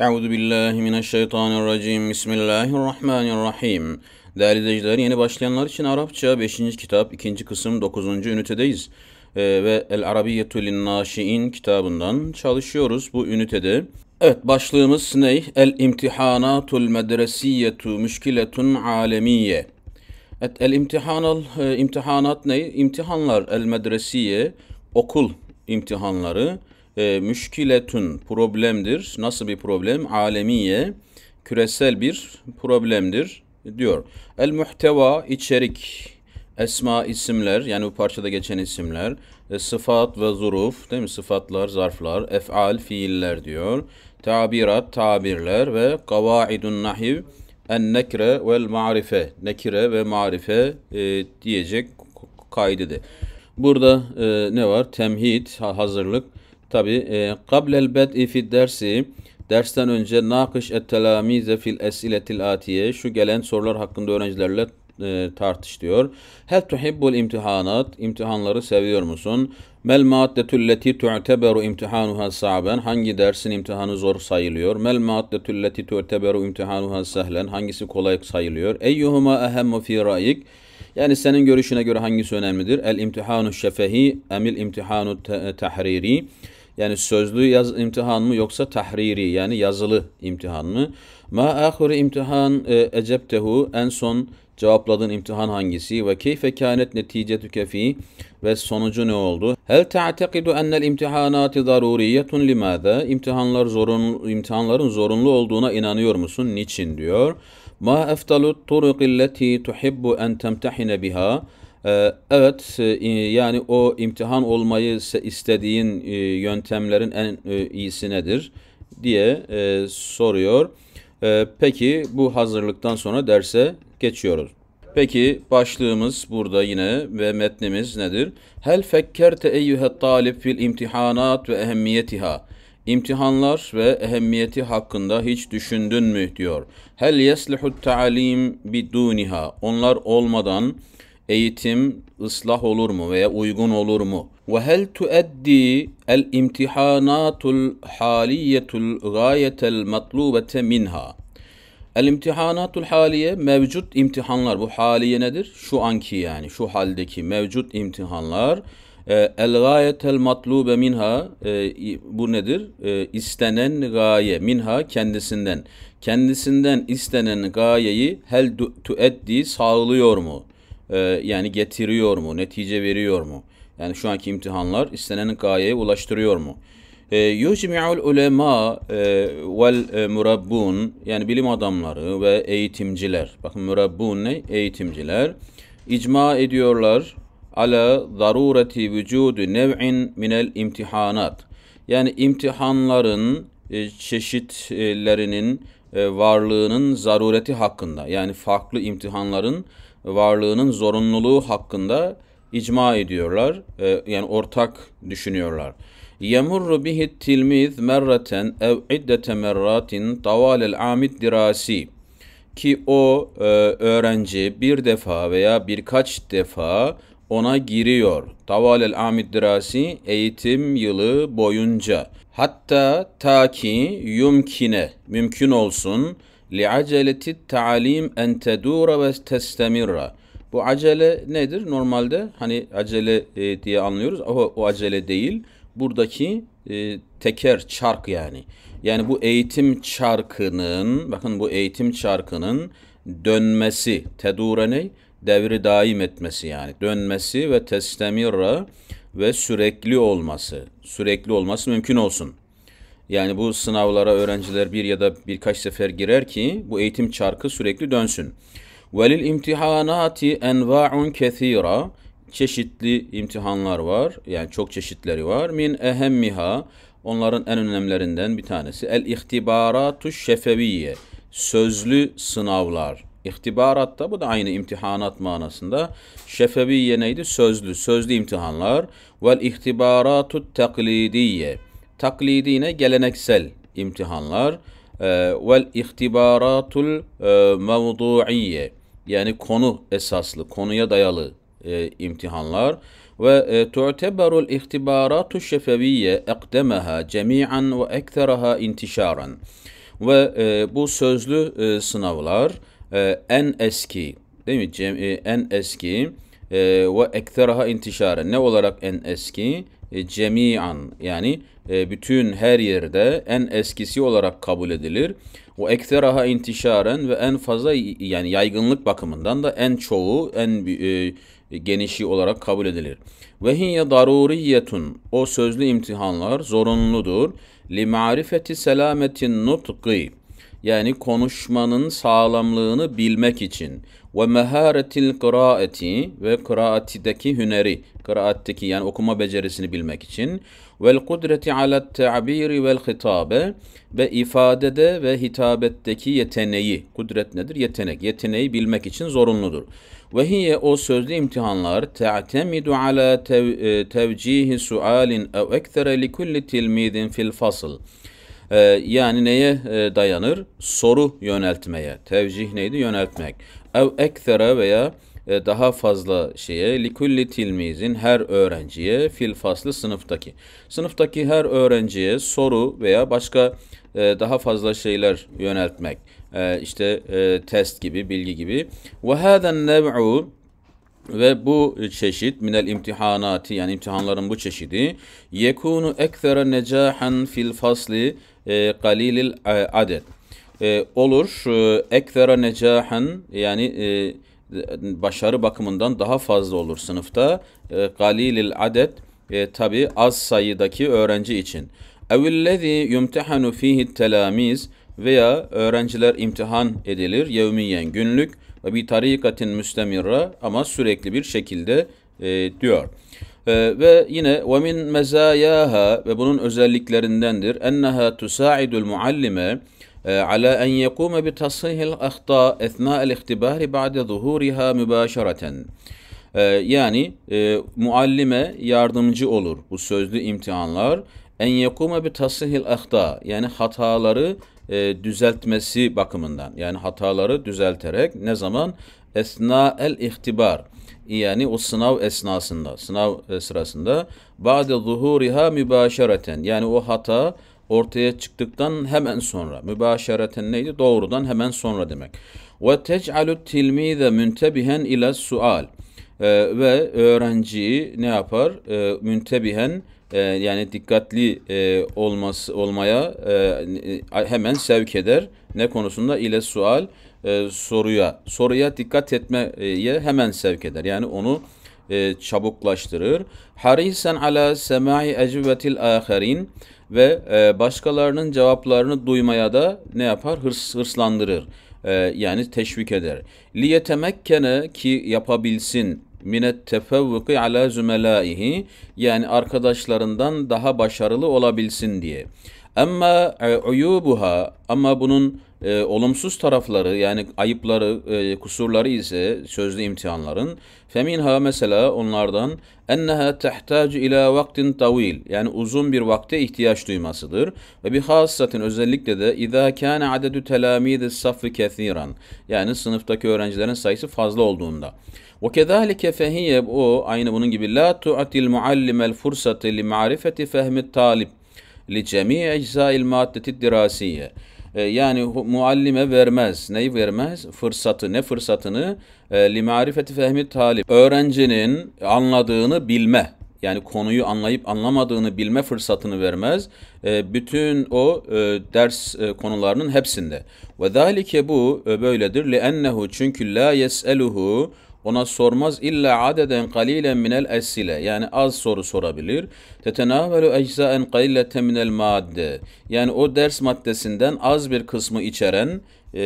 Euzu billahi mineşşeytanirracim. Bismillahirrahmanirrahim. Değerli izleyiciler, yeni başlayanlar için Arapça 5. kitap 2. kısım 9. ünitedeyiz. Ee, ve El Arabiyyetu Naşi'in kitabından çalışıyoruz bu ünitede. Evet başlığımız ne? El İmtihanatul Medresiyyetu Müşkiletun Alemiye. Evet, el imtihanal e, imtihanat ne? İmtihanlar el medresiye okul imtihanları. E, müşkiletun problemdir. Nasıl bir problem? Alemiye, küresel bir problemdir diyor. El muhteva içerik, esma isimler yani bu parçada geçen isimler, e, sıfat ve zuruf değil mi? Sıfatlar, zarflar, ef'al, fiiller diyor. Tabirat, tabirler ve kavaidun nahiv en nekre vel marife. Nekire ve marife e, diyecek kaydede. Burada e, ne var? Temhid, hazırlık Tabi e, kablel bed'i fid dersi dersten önce nakış et telamize fil esiletil atiye şu gelen sorular hakkında öğrencilerle e, tartış diyor. Hel tuhibbul imtihanat imtihanları seviyor musun? Mel maddetül leti tu'teberu imtihanuha sa'ben hangi dersin imtihanı zor sayılıyor? Mel maddetül leti tu'teberu imtihanuha sehlen hangisi kolay sayılıyor? Eyyuhuma ehemmu fi ra'yik yani senin görüşüne göre hangisi önemlidir? El imtihanu şefehi emil imtihanu tahriri. Yani sözlü yaz imtihan mı yoksa tahriri yani yazılı imtihan mı? Ma ahuru imtihan e, eceptehu en son cevapladığın imtihan hangisi ve keyfe kânet neticetüke fî ve sonucu ne oldu? Hel ta'teqidu ennel imtihanati zaruriyetun limâda? İmtihanlar zorunlu, imtihanların zorunlu olduğuna inanıyor musun? Niçin diyor. Ma eftalut turuqilleti tuhibbu en temtehine biha? Ee, evet, e, yani o imtihan olmayı istediğin e, yöntemlerin en e, iyisi nedir diye soruyor. Ee, peki bu hazırlıktan sonra derse geçiyoruz. Peki başlığımız burada yine ve metnimiz nedir? Hel fekkerte eyyühet talib fil imtihanat ve ehemmiyetiha. İmtihanlar ve ehemmiyeti hakkında hiç düşündün mü diyor. Hel yeslihut ta'alim biduniha. Onlar olmadan eğitim ıslah olur mu veya uygun olur mu? Ve hel tueddi el imtihanatul haliyetul gayetel matlubete minha. El imtihanatul haliye mevcut imtihanlar. Bu haliye nedir? Şu anki yani şu haldeki mevcut imtihanlar. E, el gayetel matlube minha e, bu nedir? E, istenen gaye minha kendisinden. Kendisinden istenen gayeyi hel tueddi sağlıyor mu? e, yani getiriyor mu, netice veriyor mu? Yani şu anki imtihanlar istenen gayeye ulaştırıyor mu? Ee, Yucmi'ul ulema e, vel e, murabbun yani bilim adamları ve eğitimciler. Bakın murabbun ne? Eğitimciler. İcma ediyorlar ala zarureti vücudu nev'in minel imtihanat. Yani imtihanların e, çeşitlerinin varlığının zarureti hakkında. Yani farklı imtihanların varlığının zorunluluğu hakkında icma ediyorlar. E, yani ortak düşünüyorlar. Yemurru bihi tilmiz merraten ev iddete merratin tavalel amid dirasi ki o e, öğrenci bir defa veya birkaç defa ona giriyor. Tavalel amid dirasi eğitim yılı boyunca. Hatta ta ki yumkine, mümkün olsun لِعَجَلَةِ التَّعَالِيمْ اَنْ تَدُورَ وَتَسْتَمِرَّ Bu acele nedir? Normalde hani acele e, diye anlıyoruz O o acele değil. Buradaki e, teker, çark yani. Yani bu eğitim çarkının, bakın bu eğitim çarkının dönmesi, tedure ne? Devri daim etmesi yani. Dönmesi ve testemirra ve sürekli olması. Sürekli olması mümkün olsun. Yani bu sınavlara öğrenciler bir ya da birkaç sefer girer ki bu eğitim çarkı sürekli dönsün. Velil imtihanati enva'un kethira çeşitli imtihanlar var. Yani çok çeşitleri var. Min ehemmiha onların en önemlerinden bir tanesi el ihtibaratu şefeviye sözlü sınavlar. da bu da aynı imtihanat manasında. Şefeviye neydi? Sözlü, sözlü imtihanlar. Vel ihtibaratu taklidiye taklidi yine geleneksel imtihanlar. E, ve ihtibaratul e, mevdu'iyye yani konu esaslı, konuya dayalı e, imtihanlar ve e, tu'teberul ihtibaratu şefeviyye ekdemeha cemi'an ve ektheraha intişaran. Ve e, bu sözlü e, sınavlar e, en eski değil mi? Cem, e, en eski e, ve ektheraha intişaran. Ne olarak en eski? E, cemi'an yani e, bütün her yerde en eskisi olarak kabul edilir. O ekteraha intişaren ve en fazla yani yaygınlık bakımından da en çoğu, en e, genişi olarak kabul edilir. Ve hiye daruriyetun o sözlü imtihanlar zorunludur. Li marifeti selametin nutqi yani konuşmanın sağlamlığını bilmek için ve meharetil kıraati ve kıraatideki hüneri Kıraatteki yani okuma becerisini bilmek için. Vel kudreti alat tabir vel hitabe ve ifadede ve hitabetteki yeteneği. Kudret nedir? Yetenek. Yeteneği bilmek için zorunludur. Ve hiye o sözlü imtihanlar te'temidu ala tev, e, tevcihi sualin ev ektere li kulli tilmidin fil fasıl. E, yani neye e, dayanır? Soru yöneltmeye. Tevcih neydi? Yöneltmek. Ev ektere veya e, daha fazla şeye likulli tilmizin her öğrenciye fil faslı sınıftaki. Sınıftaki her öğrenciye soru veya başka e, daha fazla şeyler yöneltmek. E, işte test gibi, bilgi gibi. Ve hâden nev'u ve bu çeşit minel imtihanati yani imtihanların bu çeşidi yekunu ekthera necahan fil fasli e, qalilil adet. E, olur e, ekthera yani e, başarı bakımından daha fazla olur sınıfta. E, galilil adet e, tabi az sayıdaki öğrenci için. Evillezî yumtehanu fihi telamiz veya öğrenciler imtihan edilir yevmiyen günlük ve bir tarikatin müstemirra ama sürekli bir şekilde e, diyor. E, ve yine ve min mezayaha ve bunun özelliklerindendir enneha tusaidul muallime على أن يقوم بتصحيح الأخطاء أثناء الاختبار بعد ظهورها مباشرةً yani e, muallime yardımcı olur bu sözlü imtihanlar. En yakuma bir tasihil ahta yani hataları e, düzeltmesi bakımından yani hataları düzelterek ne zaman esna el ihtibar yani o sınav esnasında sınav sırasında ba'de zuhuriha mübaşereten yani o hata ortaya çıktıktan hemen sonra. Mübaşereten neydi? Doğrudan hemen sonra demek. Ve tec'alu tilmize müntebihen ile sual. Ee, ve öğrenciyi ne yapar? E, müntebihen e, yani dikkatli e, olması olmaya e, e, hemen sevk eder. Ne konusunda? ile sual e, soruya. Soruya dikkat etmeye hemen sevk eder. Yani onu e, çabuklaştırır. Harisen ala semai ecübetil aherin ve e, başkalarının cevaplarını duymaya da ne yapar? Hırs, hırslandırır. E, yani teşvik eder. Liyetemekkene ki yapabilsin minet tefevvuki ala zümelaihi yani arkadaşlarından daha başarılı olabilsin diye. Ama e, uyubuha ama bunun e, olumsuz tarafları yani ayıpları, e, kusurları ise sözlü imtihanların feminha mesela onlardan enneha tehtacu ila vaktin tavil yani uzun bir vakte ihtiyaç duymasıdır ve bir hassatin özellikle de idâ kâne adedu telâmîdi saffi kethiran yani sınıftaki öğrencilerin sayısı fazla olduğunda. Ve kezalike fehiye o aynı bunun gibi la tu'til muallimel fursate li ma'rifeti fehmi talib li cemii eczail maddeti dirasiye. E, yani muallime vermez. Neyi vermez? Fırsatı. Ne fırsatını? E, li marifeti fehmi talip. Öğrencinin anladığını bilme. Yani konuyu anlayıp anlamadığını bilme fırsatını vermez. E, bütün o e, ders konularının hepsinde. Ve zalike bu böyledir. Li ennehu çünkü la yes'eluhu ona sormaz illa adeden qalilen minel esile yani az soru sorabilir. Tetenavelu eczaen qalileten minel madde yani o ders maddesinden az bir kısmı içeren e,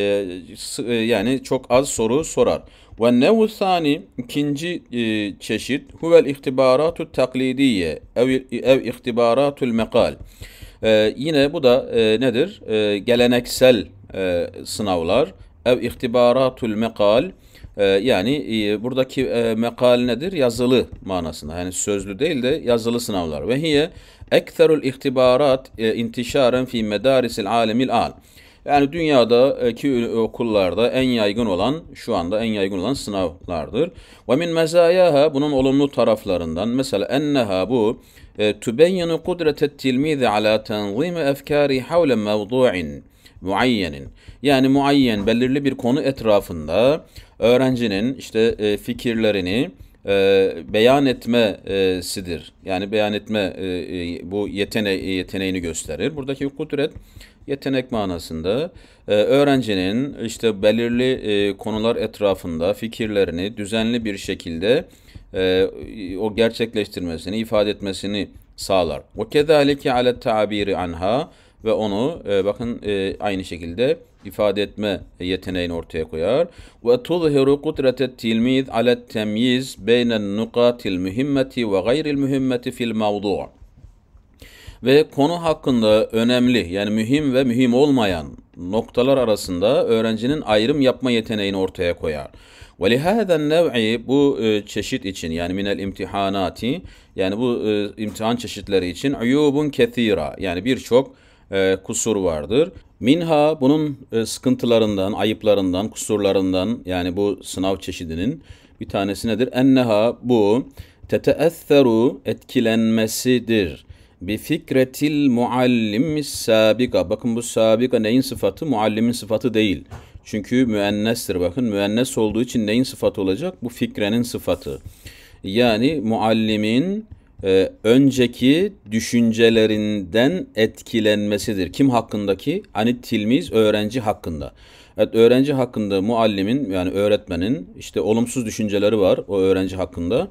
e yani çok az soru sorar. Ve nevu sani ikinci e, çeşit huvel ihtibaratu taklidiye ev, ev ihtibaratul mekal. E, yine bu da e, nedir? E, geleneksel e, sınavlar ev ihtibaratul mekal ee, yani e, buradaki e, mekal nedir? Yazılı manasında. Yani sözlü değil de yazılı sınavlar. Ve hiye ekterul ihtibarat e, intişaren fi medarisil alemil al. Yani dünyadaki e, okullarda en yaygın olan, şu anda en yaygın olan sınavlardır. Ve min mezayaha bunun olumlu taraflarından mesela enneha bu tübeyyinu kudretet tilmizi ala tenzimi efkari havle mevdu'in muayyenin. Yani muayyen belirli bir konu etrafında öğrencinin işte e, fikirlerini e, beyan etmesidir. Yani beyan etme e, e, bu yetene yeteneğini gösterir. Buradaki kudret yetenek manasında e, öğrencinin işte belirli e, konular etrafında fikirlerini düzenli bir şekilde e, o gerçekleştirmesini, ifade etmesini sağlar. o kezalike ale tabiri anha ve onu e, bakın e, aynı şekilde ifade etme yeteneğini ortaya koyar. Ve tuzhiru kudretet tilmiz ala temyiz beynen nukatil mühimmeti ve gayril mühimmeti fil mavdu' ve konu hakkında önemli yani mühim ve mühim olmayan noktalar arasında öğrencinin ayrım yapma yeteneğini ortaya koyar. Ve lihaden nev'i bu e, çeşit için yani minel imtihanati yani bu e, imtihan çeşitleri için uyubun kethira yani birçok e, kusur vardır. Minha bunun e, sıkıntılarından, ayıplarından, kusurlarından yani bu sınav çeşidinin bir tanesi nedir? Enneha bu teteesseru etkilenmesidir. Bi fikretil muallimis sabika. Bakın bu sabika neyin sıfatı? Muallimin sıfatı değil. Çünkü müennestir bakın. Müennes olduğu için neyin sıfatı olacak? Bu fikrenin sıfatı. Yani muallimin e, önceki düşüncelerinden etkilenmesidir. Kim hakkındaki? Hani tilmiz öğrenci hakkında. Evet öğrenci hakkında muallimin yani öğretmenin işte olumsuz düşünceleri var o öğrenci hakkında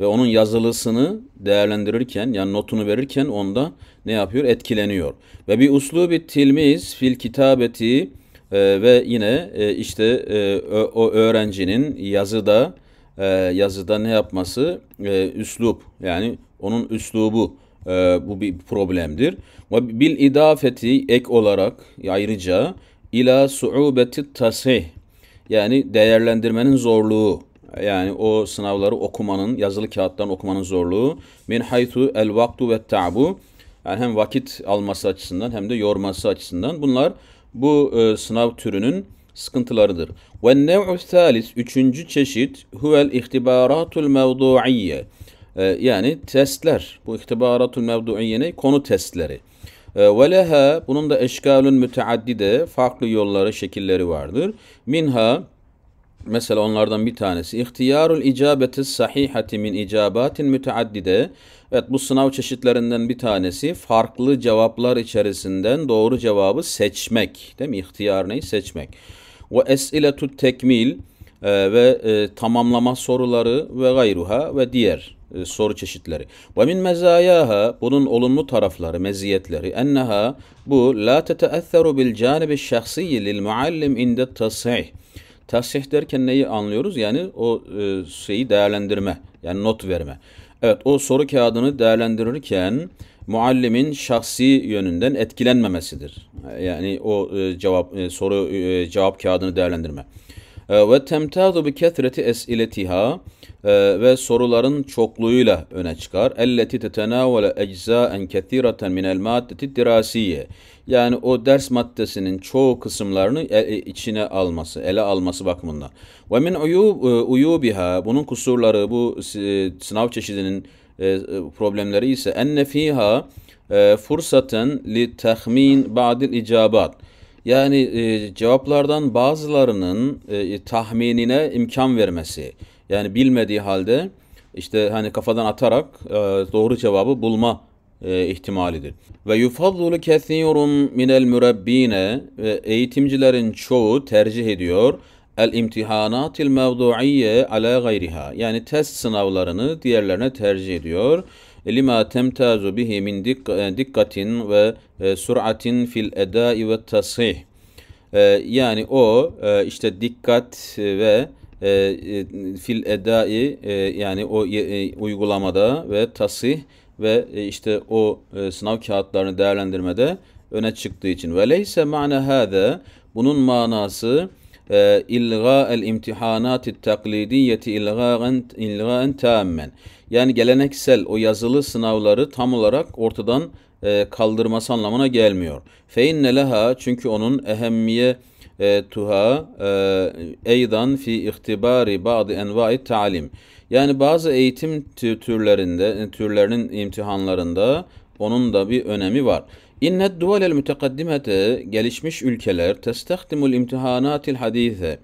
ve onun yazılısını değerlendirirken yani notunu verirken onda ne yapıyor? Etkileniyor. Ve bir uslu bir tilmiz fil kitabeti e, ve yine e, işte e, o öğrencinin yazıda e, yazıda ne yapması? E, üslup yani onun üslubu e, bu bir problemdir. Ve bil idafeti ek olarak ayrıca ila suubeti tasih yani değerlendirmenin zorluğu yani o sınavları okumanın, yazılı kağıttan okumanın zorluğu min haytu el vaktu ve ta'bu yani hem vakit alması açısından hem de yorması açısından bunlar bu e, sınav türünün sıkıntılarıdır. Ve nev'u thalis, üçüncü çeşit huvel ihtibaratul mevdu'iyye. Ee, yani testler. Bu ihtibaratul mevduiyene konu testleri. Ee, ve leha bunun da eşkalün müteaddide farklı yolları, şekilleri vardır. Minha mesela onlardan bir tanesi ihtiyarul icabeti sahihati min icabatin müteaddide. Evet bu sınav çeşitlerinden bir tanesi farklı cevaplar içerisinden doğru cevabı seçmek. Değil mi? İhtiyar neyi? Seçmek. Ve esiletut tekmil e, ve e, tamamlama soruları ve gayruha ve diğer e, soru çeşitleri. Ve min mezayaha bunun olumlu tarafları, meziyetleri enneha bu la teteesseru bil canibi şahsiyyi lil muallim inde tasih. Tasih derken neyi anlıyoruz? Yani o e, şeyi değerlendirme, yani not verme. Evet o soru kağıdını değerlendirirken muallimin şahsi yönünden etkilenmemesidir. Yani o e, cevap soru cevap kağıdını değerlendirme. Ve temtazu bi kesreti esiletiha ee, ve soruların çokluğuyla öne çıkar. Elleti tetenavele eczaen kethireten minel maddeti dirasiye. Yani o ders maddesinin çoğu kısımlarını e, e, içine alması, ele alması bakımından. Ve min uyub, e, uyubiha, bunun kusurları, bu sınav çeşidinin problemleri ise enne fiha fursaten li tahmin ba'dil icabat. Yani e, cevaplardan bazılarının e, tahminine imkan vermesi. Yani bilmediği halde işte hani kafadan atarak e, doğru cevabı bulma e, ihtimalidir. Ve yufaddulu kesirun minel mürebbine eğitimcilerin çoğu tercih ediyor el imtihanatil mevdu'iyye ala gayriha. Yani test sınavlarını diğerlerine tercih ediyor. Lima temtazu bihi min e, dikkatin ve sur'atin fil edai ve tasih. Yani o işte dikkat ve e, e, fil edai e, yani o e, uygulamada ve tasih ve e, işte o e, sınav kağıtlarını değerlendirmede öne çıktığı için veleyse ma'na hâze bunun manası e, ilga el imtihanati taklidiyeti ilgaen ilgaen tammen. Yani geleneksel o yazılı sınavları tam olarak ortadan e, kaldırması anlamına gelmiyor. Fe inne leha çünkü onun ehemmiye e, tuha e, eydan fi ihtibari ba'di envai talim. Yani bazı eğitim türlerinde e, türlerinin imtihanlarında onun da bir önemi var. İnne el mütekaddimete gelişmiş ülkeler testahdimul imtihanatil hadise.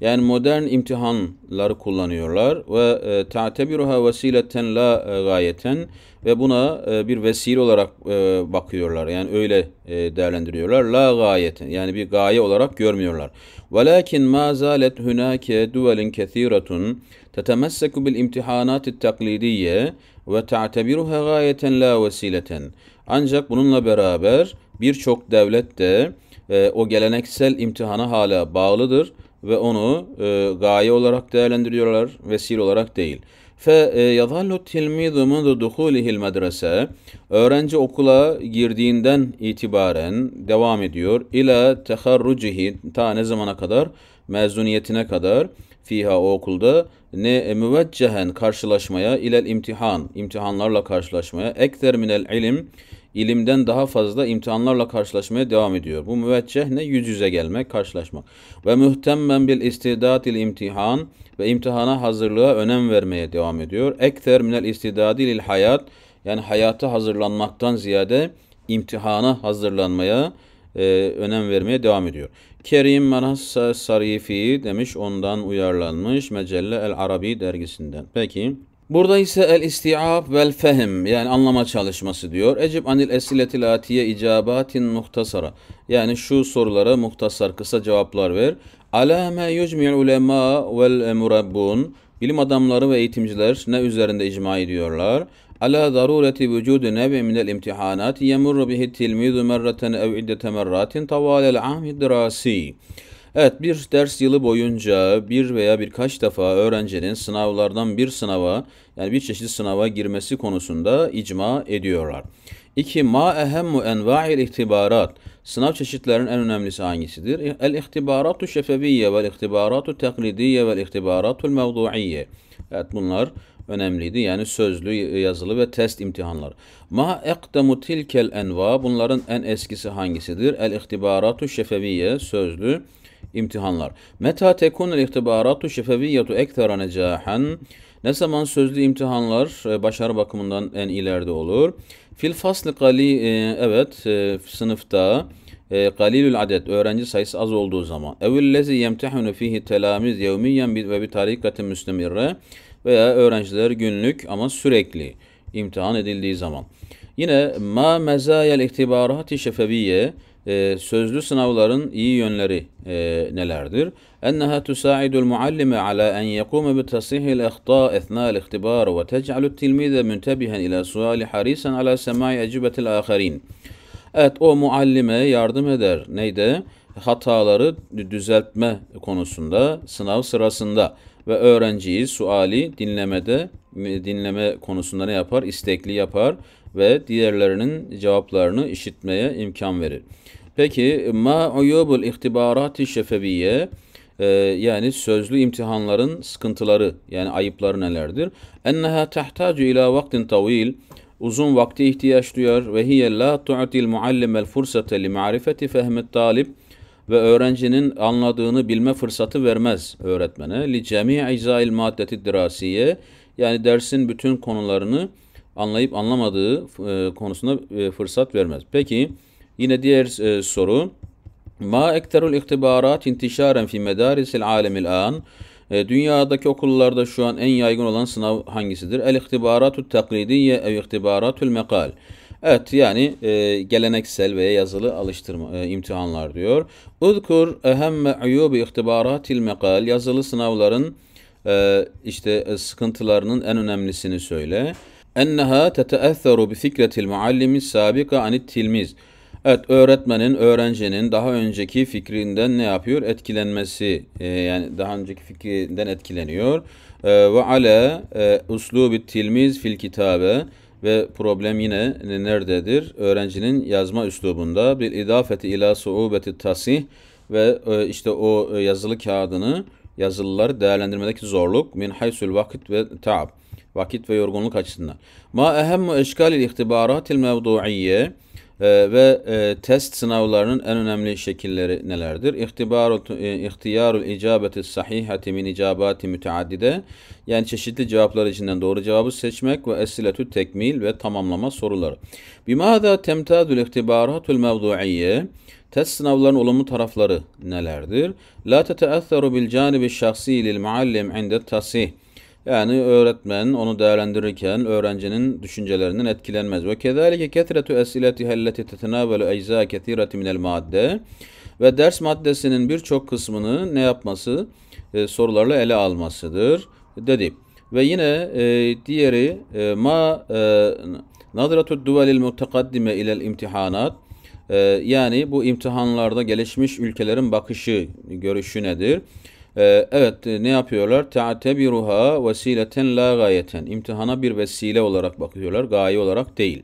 Yani modern imtihanları kullanıyorlar ve ta'tebiruha vesileten la gayeten ve buna e, bir vesile olarak e, bakıyorlar. Yani öyle e, değerlendiriyorlar. La gayet yani bir gaye olarak görmüyorlar. Velakin ma zalet hunake duvelin kethiratun tetemesseku bil imtihanati taklidiyye ve ta'tebiruha gayeten la vesileten. Ancak bununla beraber birçok devlet de o geleneksel imtihana hala bağlıdır ve onu gaye olarak değerlendiriyorlar, vesile olarak değil. فَيَظَلُّ التِّلْمِذُ مُنْذُ دُخُولِهِ الْمَدْرَسَ Öğrenci okula girdiğinden itibaren devam ediyor. İla teharrucihi ta ne zamana kadar? Mezuniyetine kadar fiha o okulda ne e, müveccehen karşılaşmaya ilel imtihan imtihanlarla karşılaşmaya ekter minel ilim ilimden daha fazla imtihanlarla karşılaşmaya devam ediyor. Bu müvecceh ne? Yüz yüze gelmek, karşılaşmak. Ve mühtemmen bil istidadil imtihan ve imtihana hazırlığa önem vermeye devam ediyor. Ekter minel istidadil il hayat yani hayata hazırlanmaktan ziyade imtihana hazırlanmaya e, önem vermeye devam ediyor. Kerim Manas Sarifi demiş ondan uyarlanmış Mecelle El Arabi dergisinden. Peki. Burada ise el istiab vel fehim yani anlama çalışması diyor. Ecib anil esiletil atiye icabatin muhtasara. Yani şu sorulara muhtasar kısa cevaplar ver. Ala me yucmi'l ulema vel murabbun. Bilim adamları ve eğitimciler ne üzerinde icma ediyorlar? Ala zarureti vücudu nebi minel imtihanat yemurru bihi tilmizu merraten ev iddete merratin tavalel ahmi drasi. Evet bir ders yılı boyunca bir veya birkaç defa öğrencinin sınavlardan bir sınava yani bir çeşit sınava girmesi konusunda icma ediyorlar. 2. Ma ehemmu enva'il ihtibarat. Sınav çeşitlerinin en önemlisi hangisidir? El ihtibaratu şefeviyye vel ihtibaratu taklidiyye vel ihtibaratu mevdu'iyye. Evet bunlar önemliydi. Yani sözlü, yazılı ve test imtihanlar. Ma ekdemu tilkel enva. Bunların en eskisi hangisidir? El ihtibaratu şefeviyye. Sözlü imtihanlar. Meta tekunul ihtibaratu şefeviyyatu ekthara necahen. Ne zaman sözlü imtihanlar e, başarı bakımından en ileride olur. Fil faslı kali e, evet e, sınıfta qalilul adet öğrenci sayısı az olduğu zaman evillezi yemtehunu fihi telamiz yevmiyen ve bi tarikatin müstemirre veya öğrenciler günlük ama sürekli imtihan edildiği zaman. Yine ma mezayel ihtibaratı şefeviye e, sözlü sınavların iyi yönleri e, nelerdir? Enneha tusa'idul muallime ala en yekume bi tasihil ehta ethnal ihtibar ve tec'alut tilmize müntebihen ila suali harisen ala semai ecibetil aharin. Evet o muallime yardım eder. Neyde? Hataları düzeltme konusunda sınav sırasında ve öğrenciyi suali dinlemede e, dinleme konusunda ne yapar? İstekli yapar ve diğerlerinin cevaplarını işitmeye imkan verir. Peki ma uyubul ihtibarati şefeviye e, yani sözlü imtihanların sıkıntıları yani ayıpları nelerdir? Enneha tahtacu ila vaktin tavil uzun vakti ihtiyaç duyar ve hiye la tu'til muallimel fursate li ma'rifeti fehmet talib ve öğrencinin anladığını bilme fırsatı vermez öğretmene. Li cemi'i izail maddeti dirasiye yani dersin bütün konularını anlayıp anlamadığı e, konusunda e, fırsat vermez. Peki Yine diğer e, soru. Ma ekterul ihtibarat intişaren fi medarisil alemil an. E, dünyadaki okullarda şu an en yaygın olan sınav hangisidir? El ihtibaratu taklidiye ev ihtibaratul mekal. Evet yani e, geleneksel veya yazılı alıştırma e, imtihanlar diyor. Udkur ehemme uyubi ihtibaratil mekal. Yazılı sınavların e, işte e, sıkıntılarının en önemlisini söyle. Enneha teteesseru bi fikretil muallimi sabika anit tilmiz. Evet öğretmenin öğrencinin daha önceki fikrinden ne yapıyor? Etkilenmesi e, yani daha önceki fikrinden etkileniyor. E, ve ale e, uslubi tilmiz fil kitabe ve problem yine nerededir? Öğrencinin yazma üslubunda bir idafeti ila suubeti tasih ve e, işte o e, yazılı kağıdını yazılılar değerlendirmedeki zorluk min haysul vakit ve taab vakit ve yorgunluk açısından. Ma ehemmu eşkalil ihtibaratil mevdu'iyye ee, ve e, test sınavlarının en önemli şekilleri nelerdir? İhtibarul e, ihtiyarul icabeti sahihati min icabati müteaddide yani çeşitli cevaplar içinden doğru cevabı seçmek ve esiletü tekmil ve tamamlama soruları. Bimada temtadul ihtibaratul mevdu'iyye Test sınavlarının olumlu tarafları nelerdir? La teteesseru bil canibi şahsi lil muallim inde tasih. Yani öğretmen onu değerlendirirken öğrencinin düşüncelerinden etkilenmez. Ve kezalike ketretu esiletiha elleti tetenavelu ecza ketireti minel madde. Ve ders maddesinin birçok kısmını ne yapması? E, sorularla ele almasıdır dedi. Ve yine e, diğeri e, ma e, nadratu duvelil mutekaddime ilel imtihanat e, yani bu imtihanlarda gelişmiş ülkelerin bakışı, görüşü nedir? Ee, evet e, ne yapıyorlar? Te'atebiruha vesileten la gayeten. İmtihana bir vesile olarak bakıyorlar. Gaye olarak değil.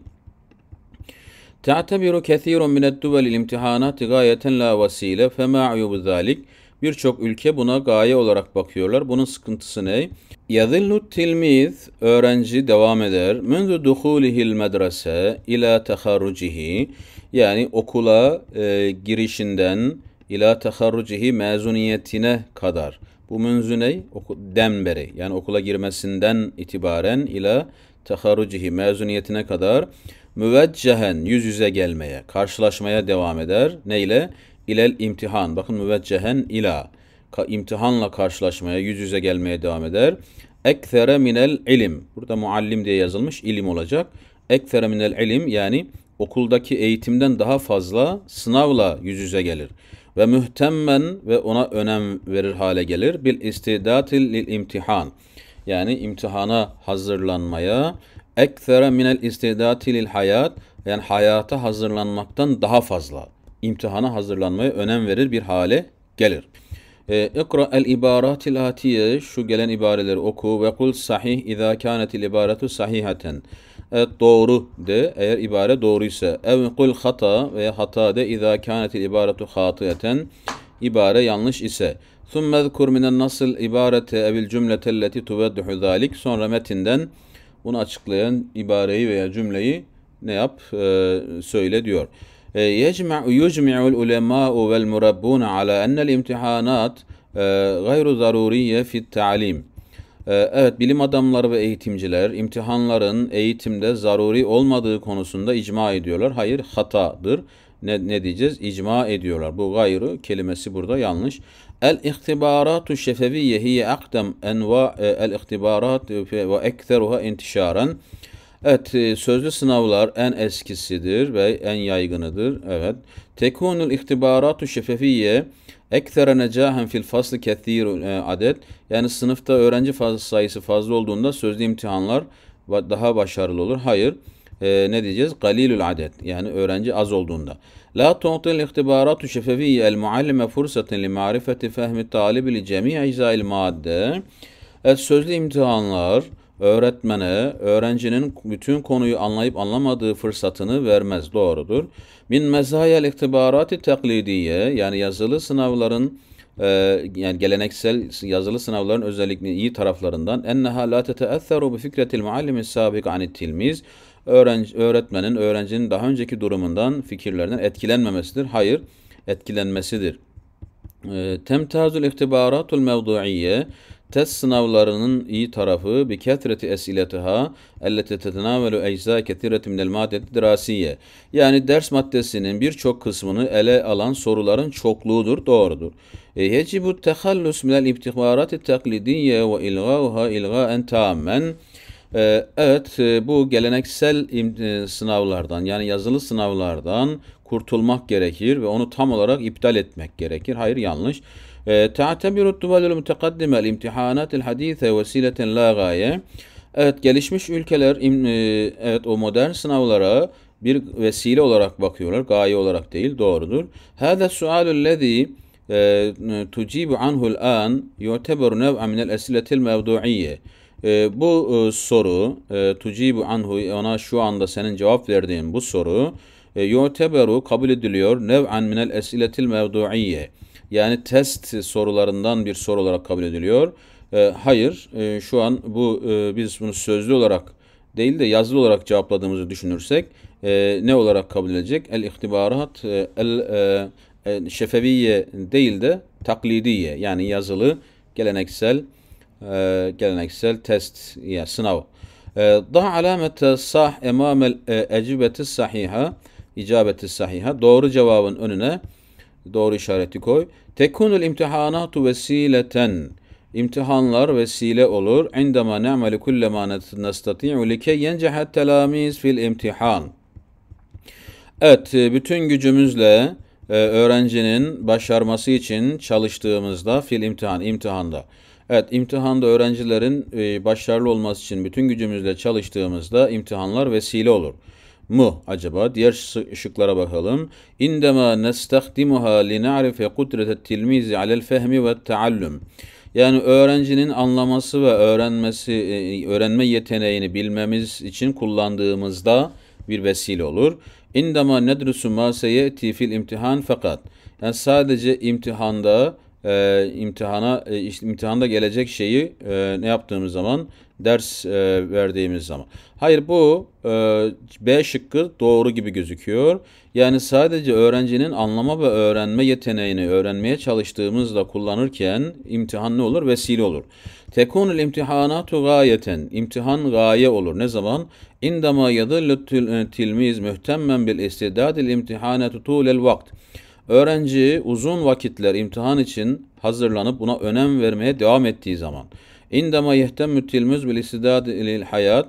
Te'atebiru kethirun mined duvelil imtihanati gayeten la vesile. Fema uyubu zalik. Birçok ülke buna gaye olarak bakıyorlar. Bunun sıkıntısı ne? Yazillu tilmiz öğrenci devam eder. Münzu duhulihil medrese ila teharrucihi yani okula e, girişinden ila teharrucihi mezuniyetine kadar. Bu münzüney den beri yani okula girmesinden itibaren ila teharrucihi mezuniyetine kadar müveccehen yüz yüze gelmeye, karşılaşmaya devam eder. Neyle? İlel imtihan. Bakın müveccehen ila. imtihanla karşılaşmaya, yüz yüze gelmeye devam eder. Ektere minel ilim. Burada muallim diye yazılmış ilim olacak. Ektere minel ilim yani okuldaki eğitimden daha fazla sınavla yüz yüze gelir ve mühtemmen ve ona önem verir hale gelir. Bil istidatil lil imtihan. Yani imtihana hazırlanmaya ekthera minel istidatil lil hayat yani hayata hazırlanmaktan daha fazla imtihana hazırlanmaya önem verir bir hale gelir. E, İkra el ibaratil atiye şu gelen ibareleri oku ve kul sahih izâ kânetil ibaretu sahihaten. Evet doğru de eğer ibare doğruysa. Ev kul hata veya hata de izâ kânetil ibaretu hatiyeten ibare yanlış ise. Thumme zkur minen nasıl ibarete evil cümletelleti tuvedduhu zalik. Sonra metinden bunu açıklayan ibareyi veya cümleyi ne yap? Ee, söyle diyor. يجمع يجمع العلماء والمربون على أن الامتحانات غير ضرورية في التعليم ee, evet, bilim adamları ve eğitimciler imtihanların eğitimde zaruri olmadığı konusunda icma ediyorlar. Hayır, hatadır. Ne, ne diyeceğiz? İcma ediyorlar. Bu gayrı kelimesi burada yanlış. El ihtibaratu şefeviye hiye akdem enva e, el ihtibarat ve ekteruha intişaren Evet, e, sözlü sınavlar en eskisidir ve en yaygınıdır. Evet. Tekunul ihtibaratu şefeviye Ektere necahen fil faslı kethir e, adet. Yani sınıfta öğrenci fazla sayısı fazla olduğunda sözlü imtihanlar daha başarılı olur. Hayır. Ee, ne diyeceğiz? Galilül adet. Yani öğrenci az olduğunda. La tu'til ihtibaratu şefeviyye el muallime fursatin li marifeti fehmi talibi li cemi eczail madde. Evet, sözlü imtihanlar öğretmene öğrencinin bütün konuyu anlayıp anlamadığı fırsatını vermez. Doğrudur. Min mezayel iktibarati taklidiye yani yazılı sınavların e, yani geleneksel yazılı sınavların özellikle iyi taraflarından enneha la teteesseru bi fikretil muallimi sabik anit tilmiz öğrenci, öğretmenin öğrencinin daha önceki durumundan fikirlerinden etkilenmemesidir. Hayır, etkilenmesidir. E, temtazul iktibaratul mevdu'iyye Test sınavlarının iyi tarafı bi ketreti esiletiha ellete tetenavelu ecza ketireti minel maddeti dirasiye. Yani ders maddesinin birçok kısmını ele alan soruların çokluğudur, doğrudur. E, yecibu tehallus minel ibtihbarati taklidiye ve ilgâuha ilgâen tâmmen. E, evet e, bu geleneksel sınavlardan yani yazılı sınavlardan kurtulmak gerekir ve onu tam olarak iptal etmek gerekir. Hayır yanlış. تعتبر الدول المتقدمة الامتحانات الحديثة وسيلة لا غاية. Evet gelişmiş ülkeler e, evet o modern sınavlara bir vesile olarak bakıyorlar. Gaye olarak değil doğrudur. Hâzâ suâlul lezî e, e, tucibu anhul an yu'teberu nev'a minel esiletil mevdu'iyye. bu soru e, tucibu anhu ona şu anda senin cevap verdiğin bu soru e, kabul ediliyor nev'an minel esiletil mevdu'iyye yani test sorularından bir soru olarak kabul ediliyor. Ee, hayır, e, şu an bu e, biz bunu sözlü olarak değil de yazılı olarak cevapladığımızı düşünürsek e, ne olarak kabul edilecek? El ihtibarat el e, şefeviye değil de taklidiye yani yazılı geleneksel e, geleneksel test ya yani sınav. Daha alamete sah emamel ecibeti sahiha icabeti sahiha doğru cevabın önüne Doğru işareti koy. Tekunul imtihanatu vesileten. İmtihanlar vesile olur. İndema ne'melu kulle ma nestati'u likey yencehet telamiz fil imtihan. Evet, e, bütün gücümüzle e, öğrencinin başarması için çalıştığımızda fil imtihan, imtihanda. Evet, imtihanda öğrencilerin e, başarılı olması için bütün gücümüzle çalıştığımızda imtihanlar vesile olur mu acaba? Diğer şıklara bakalım. İndema nestahdimuha li na'rife kudretet tilmizi alel fehmi ve taallüm. Yani öğrencinin anlaması ve öğrenmesi, e, öğrenme yeteneğini bilmemiz için kullandığımızda bir vesile olur. İndema nedrusu ma seyeti fil imtihan fakat. Yani sadece imtihanda e, imtihana e, imtihanda gelecek şeyi e, ne yaptığımız zaman ders e, verdiğimiz zaman. Hayır bu e, B şıkkı doğru gibi gözüküyor. Yani sadece öğrencinin anlama ve öğrenme yeteneğini öğrenmeye çalıştığımızda kullanırken imtihan ne olur? Vesile olur. Tekunul imtihanatu gayeten. İmtihan gaye olur. Ne zaman? İndama yadıllu e, tilmiz mühtemmen bil istidadil imtihanatu tulel vakt. Öğrenci uzun vakitler imtihan için hazırlanıp buna önem vermeye devam ettiği zaman indema yehtemmü tilmüz bil istidadil hayat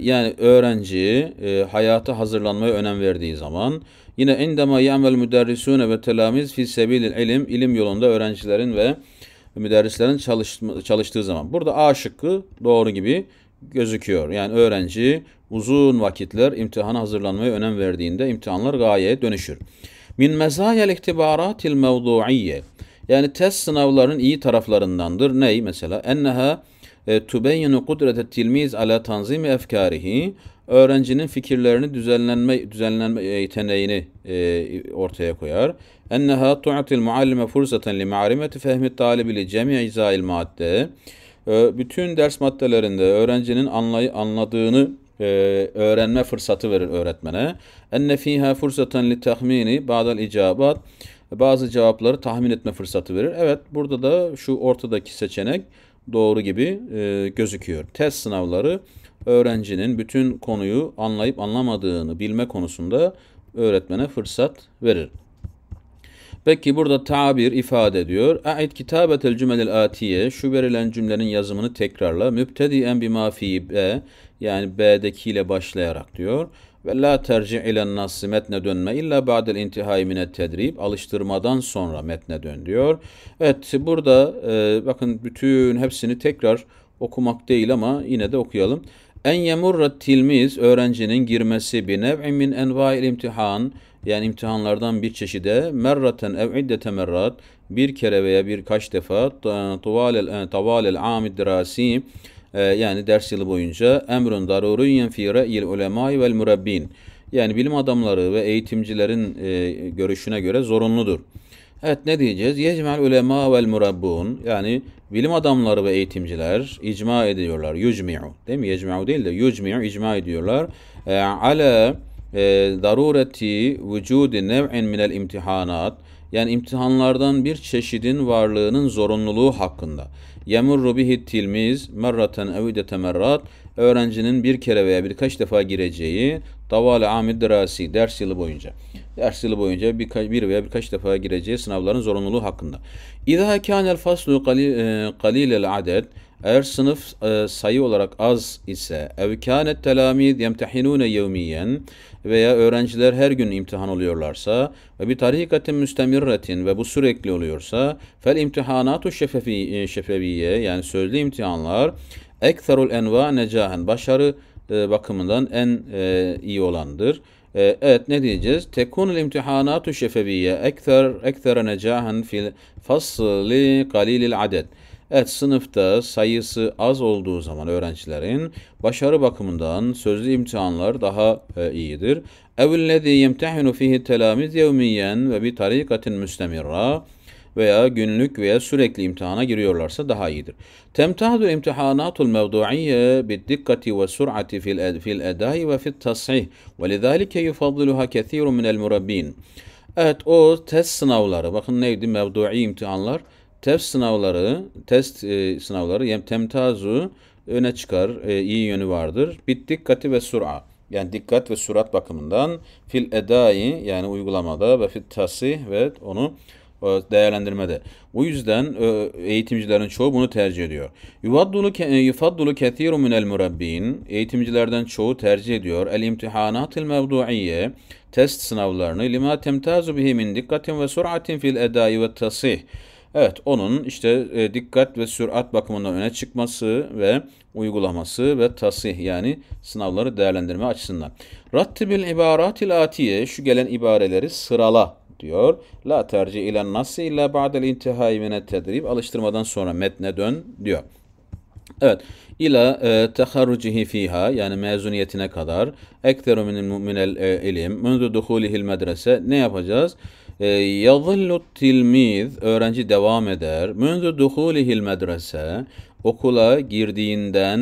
yani öğrenci e, hayata hazırlanmaya önem verdiği zaman yine indama ya'mel müderrisune ve telamiz fi sebilil ilim ilim yolunda öğrencilerin ve müderrislerin çalıştığı zaman burada A şıkkı doğru gibi gözüküyor. Yani öğrenci uzun vakitler imtihana hazırlanmaya önem verdiğinde imtihanlar gayeye dönüşür. Min mezayel iktibaratil mevdu'iyye. Yani test sınavların iyi taraflarındandır. Ney mesela? Enneha e, tubeyyinu kudrete tilmiz ala tanzimi efkarihi. Öğrencinin fikirlerini düzenlenme, düzenlenme yeteneğini e, ortaya koyar. Enneha tu'atil muallime fırsatan li ma'rifeti fehmi talibi li cemi izail madde. E, bütün ders maddelerinde öğrencinin anlay anladığını ee, öğrenme fırsatı verir öğretmene. Enne fiha fırsatan li tahmini ba'dal icabat bazı cevapları tahmin etme fırsatı verir. Evet burada da şu ortadaki seçenek doğru gibi e, gözüküyor. Test sınavları öğrencinin bütün konuyu anlayıp anlamadığını bilme konusunda öğretmene fırsat verir. Peki burada tabir ifade ediyor. A'id kitabetel cümelil atiye şu verilen cümlenin yazımını tekrarla. Mübtediyen bima fi'be yani B'dekiyle başlayarak diyor. Ve la terci ile nas metne dönme illa ba'del intihai mine tedrib. Alıştırmadan sonra metne dön diyor. Evet burada e, bakın bütün hepsini tekrar okumak değil ama yine de okuyalım. En yemurra tilmiz öğrencinin girmesi bir nev'in min enva'il imtihan yani imtihanlardan bir çeşide merraten ev iddete merrat bir kere veya birkaç defa tuvalel amid dirasi ee, yani ders yılı boyunca emrun darurun fi ra'yil ulemai vel murabbin. Yani bilim adamları ve eğitimcilerin e, görüşüne göre zorunludur. Evet ne diyeceğiz? Yecmel ulema vel murabbun. Yani bilim adamları ve eğitimciler icma ediyorlar. Yucmi'u. Değil mi? Yecmi'u değil de yucmi'u icma ediyorlar. E, ala e, darureti vücudi nev'in minel imtihanat yani imtihanlardan bir çeşidin varlığının zorunluluğu hakkında. Yemurru bihi tilmiz merraten evide temerrat öğrencinin bir kere veya birkaç defa gireceği davale amid dersi ders yılı boyunca. Ders yılı boyunca birkaç, bir veya birkaç defa gireceği sınavların zorunluluğu hakkında. İza kânel faslu qalilel adet eğer sınıf e, sayı olarak az ise evkanet telâmid yemtehinûne yevmiyen veya öğrenciler her gün imtihan oluyorlarsa ve bir tarikatin müstemirretin ve bu sürekli oluyorsa fel imtihanatu şefeviye, şefeviye yani sözlü imtihanlar ekserul enva necahen başarı e, bakımından en e, iyi olandır. E, evet ne diyeceğiz? Tekunul imtihanatu şefeviye ekser eksere necahen fil fasli kalilil adet. Evet sınıfta sayısı az olduğu zaman öğrencilerin başarı bakımından sözlü imtihanlar daha e, iyidir. Evellezî yemtehinu fihi telâmiz yevmiyen ve bir tarikatin müstemirra veya günlük veya sürekli imtihana giriyorlarsa daha iyidir. Temtahdu imtihanatul mevdu'iyye biddikkati ve sur'ati fil, fil edai ve fit tasih ve lidâlike yufaddiluha kethirun minel murabbin. Evet o test sınavları bakın neydi mevdu'i imtihanlar Test sınavları, test e, sınavları yani temtazu öne çıkar, e, iyi yönü vardır. Bit dikkati ve sur'a yani dikkat ve surat bakımından fil edai yani uygulamada ve fil tasih ve onu e, değerlendirmede. O yüzden e, eğitimcilerin çoğu bunu tercih ediyor. E, yufaddulu yufaddulu kethirun minel murabbin. Eğitimcilerden çoğu tercih ediyor. El imtihanatil mevdu'iyye. Test sınavlarını lima temtazu bihi min dikkatin ve suratin fil edai ve tasih. Evet onun işte e, dikkat ve sürat bakımından öne çıkması ve uygulaması ve tasih yani sınavları değerlendirme açısından. Rattibil ibaratil atiye şu gelen ibareleri sırala diyor. La tercih ile nasi illa ba'del intihai mine tedrib alıştırmadan sonra metne dön diyor. Evet. ila e, teharrucihi fiha yani mezuniyetine kadar ekteru minel mu'minel e, ilim münzü duhulihil medrese ne yapacağız? Ee, yazillu tilmiz öğrenci devam eder. Münzü duhulihil medrese okula girdiğinden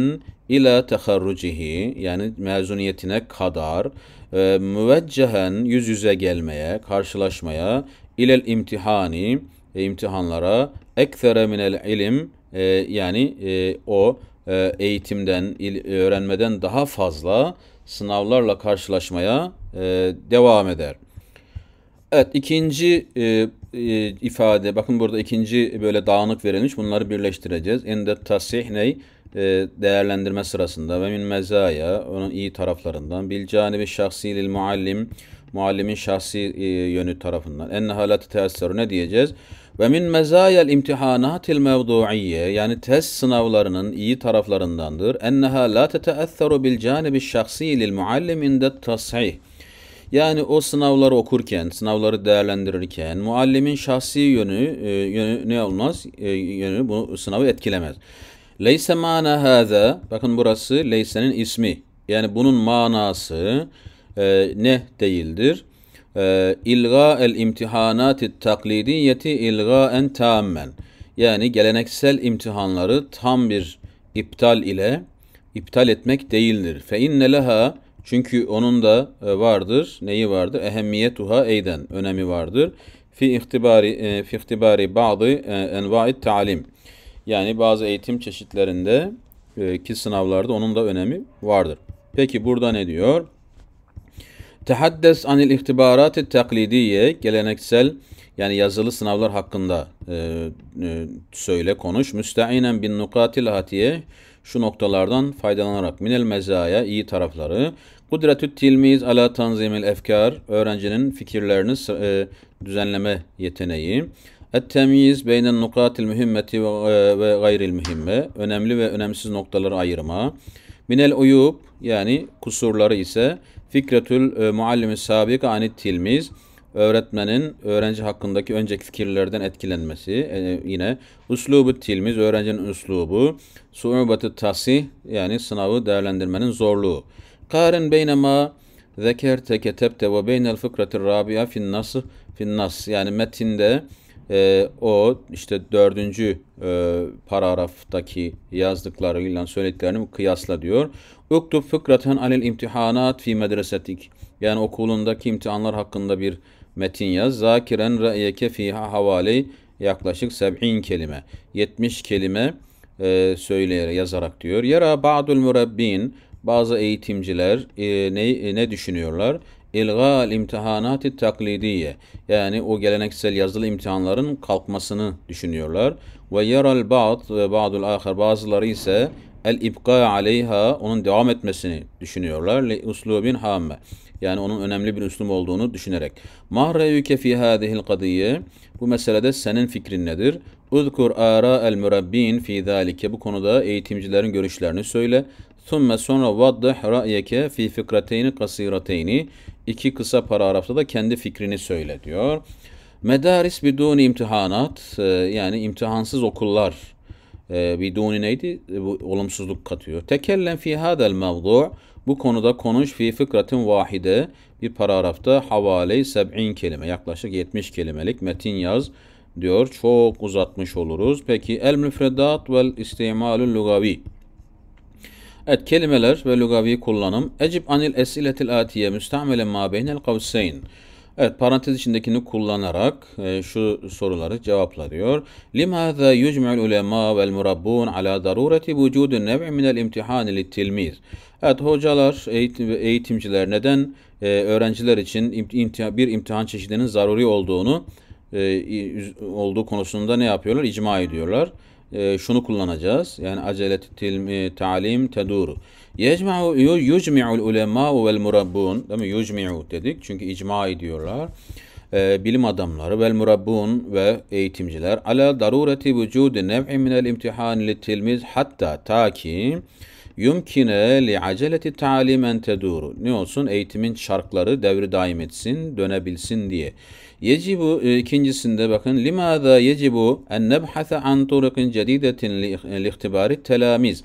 ila teharrucihi yani mezuniyetine kadar e, müveccehen yüz yüze gelmeye, karşılaşmaya ilel imtihani e, imtihanlara ekthera minel ilim e, yani e, o eğitimden, öğrenmeden daha fazla sınavlarla karşılaşmaya devam eder. Evet ikinci e, e, ifade bakın burada ikinci böyle dağınık verilmiş bunları birleştireceğiz. Ende tasih ney? E, değerlendirme sırasında ve min mezaya onun iyi taraflarından bil canibi şahsi lil muallim muallimin şahsi e, yönü tarafından en halat teessürü ne diyeceğiz? Ve min mezayel imtihanatil mevdu'iyye yani test sınavlarının iyi taraflarındandır. en la teteesseru bil canibi şahsi lil muallim inde tasih. Yani o sınavları okurken, sınavları değerlendirirken muallimin şahsi yönü, e, yönü ne olmaz? E, yönü bu sınavı etkilemez. Leyse mana hâzâ. Bakın burası leysenin ismi. Yani bunun manası e, ne değildir? E, ilga el imtihanati taklidiyeti en tammen. Yani geleneksel imtihanları tam bir iptal ile iptal etmek değildir. Fe inne leha çünkü onun da e, vardır. Neyi vardır? Ehemmiyetuha eyden. Önemi vardır. Fi ihtibari, e, fi ihtibari bazı e, enva'it talim. Yani bazı eğitim çeşitlerinde ki sınavlarda onun da önemi vardır. Peki burada ne diyor? Tehaddes anil ihtibarat taklidiye geleneksel yani yazılı sınavlar hakkında e, e, söyle konuş. Müsteinen bin nukatil hatiye şu noktalardan faydalanarak minel mezaya iyi tarafları Kudretü tilmiz ala tanzimil efkar. Öğrencinin fikirlerini e, düzenleme yeteneği. Et-temyiz beynen nukatil mühimmeti ve, e, ve gayril mühimme. Önemli ve önemsiz noktaları ayırma. Minel uyub yani kusurları ise fikretül e, muallimi sabik anit tilmiz. Öğretmenin öğrenci hakkındaki önceki fikirlerden etkilenmesi. E, yine uslubu tilmiz öğrencinin üslubu. Su'ubatu tasih yani sınavı değerlendirmenin zorluğu. قارن بين ما ذكرت كتبت وبين الفكرة الرابعة في النص في النص yani metinde e, o işte dördüncü e, paragraftaki yazdıklarıyla söylediklerini kıyasla diyor. Uktub fıkraten alel imtihanat fi medresetik. Yani okulundaki imtihanlar hakkında bir metin yaz. Zakiren re'yeke fiha havali yaklaşık 70 kelime. 70 kelime e, söyleyerek yazarak diyor. Yara ba'dul mürebbin bazı eğitimciler e, ne, e, ne düşünüyorlar? İlgal imtihanatı taklidiye yani o geleneksel yazılı imtihanların kalkmasını düşünüyorlar. Ve yeral ba'd ve ba'dul ahir bazıları ise el ibqa aleyha onun devam etmesini düşünüyorlar. Li uslubin hamme yani onun önemli bir üslum olduğunu düşünerek. Mahreyüke fi hadihil kadiye bu meselede senin fikrin nedir? Uzkur ara el mürabbin fi zalike bu konuda eğitimcilerin görüşlerini söyle. Thumme sonra vaddeh ra'yeke fi fikrateyni kasirateyni. İki kısa paragrafta da kendi fikrini söyle diyor. Medaris bidun imtihanat e, yani imtihansız okullar e, biduni neydi? E, bu olumsuzluk katıyor. Tekellen fi hadel mevdu bu konuda konuş fi fıkratin vahide bir paragrafta havale 70 kelime yaklaşık 70 kelimelik metin yaz diyor. Çok uzatmış oluruz. Peki el müfredat vel istimalul lugavi Evet kelimeler ve lugavi kullanım. Ecib anil esiletil atiye müstamelen ma beynel kavseyn. Evet parantez içindekini kullanarak e, şu soruları cevaplarıyor. Limaza yucmu'l ulema vel murabbun ala darureti vücudun nev'i minel imtihani littilmiz. Evet hocalar, eğitim, eğitimciler neden e, öğrenciler için imtihan, bir imtihan çeşidinin zaruri olduğunu e, olduğu konusunda ne yapıyorlar? İcma ediyorlar e, şunu kullanacağız. Yani acelet tilmi talim teduru. Yecma'u yucmi'ul ulema vel murabbun. Değil mi? Yucmi'u dedik. Çünkü icma ediyorlar. E, bilim adamları vel murabbun ve eğitimciler ala darureti vücudi nev'i minel imtihan li tilmiz hatta ta ki yumkine li aceleti talim teduru. Ne olsun? Eğitimin şarkları devri daim etsin, dönebilsin diye. Yecibu ikincisinde bakın limada yecibu en nebhase an turukin cedidetin li ihtibari telamiz.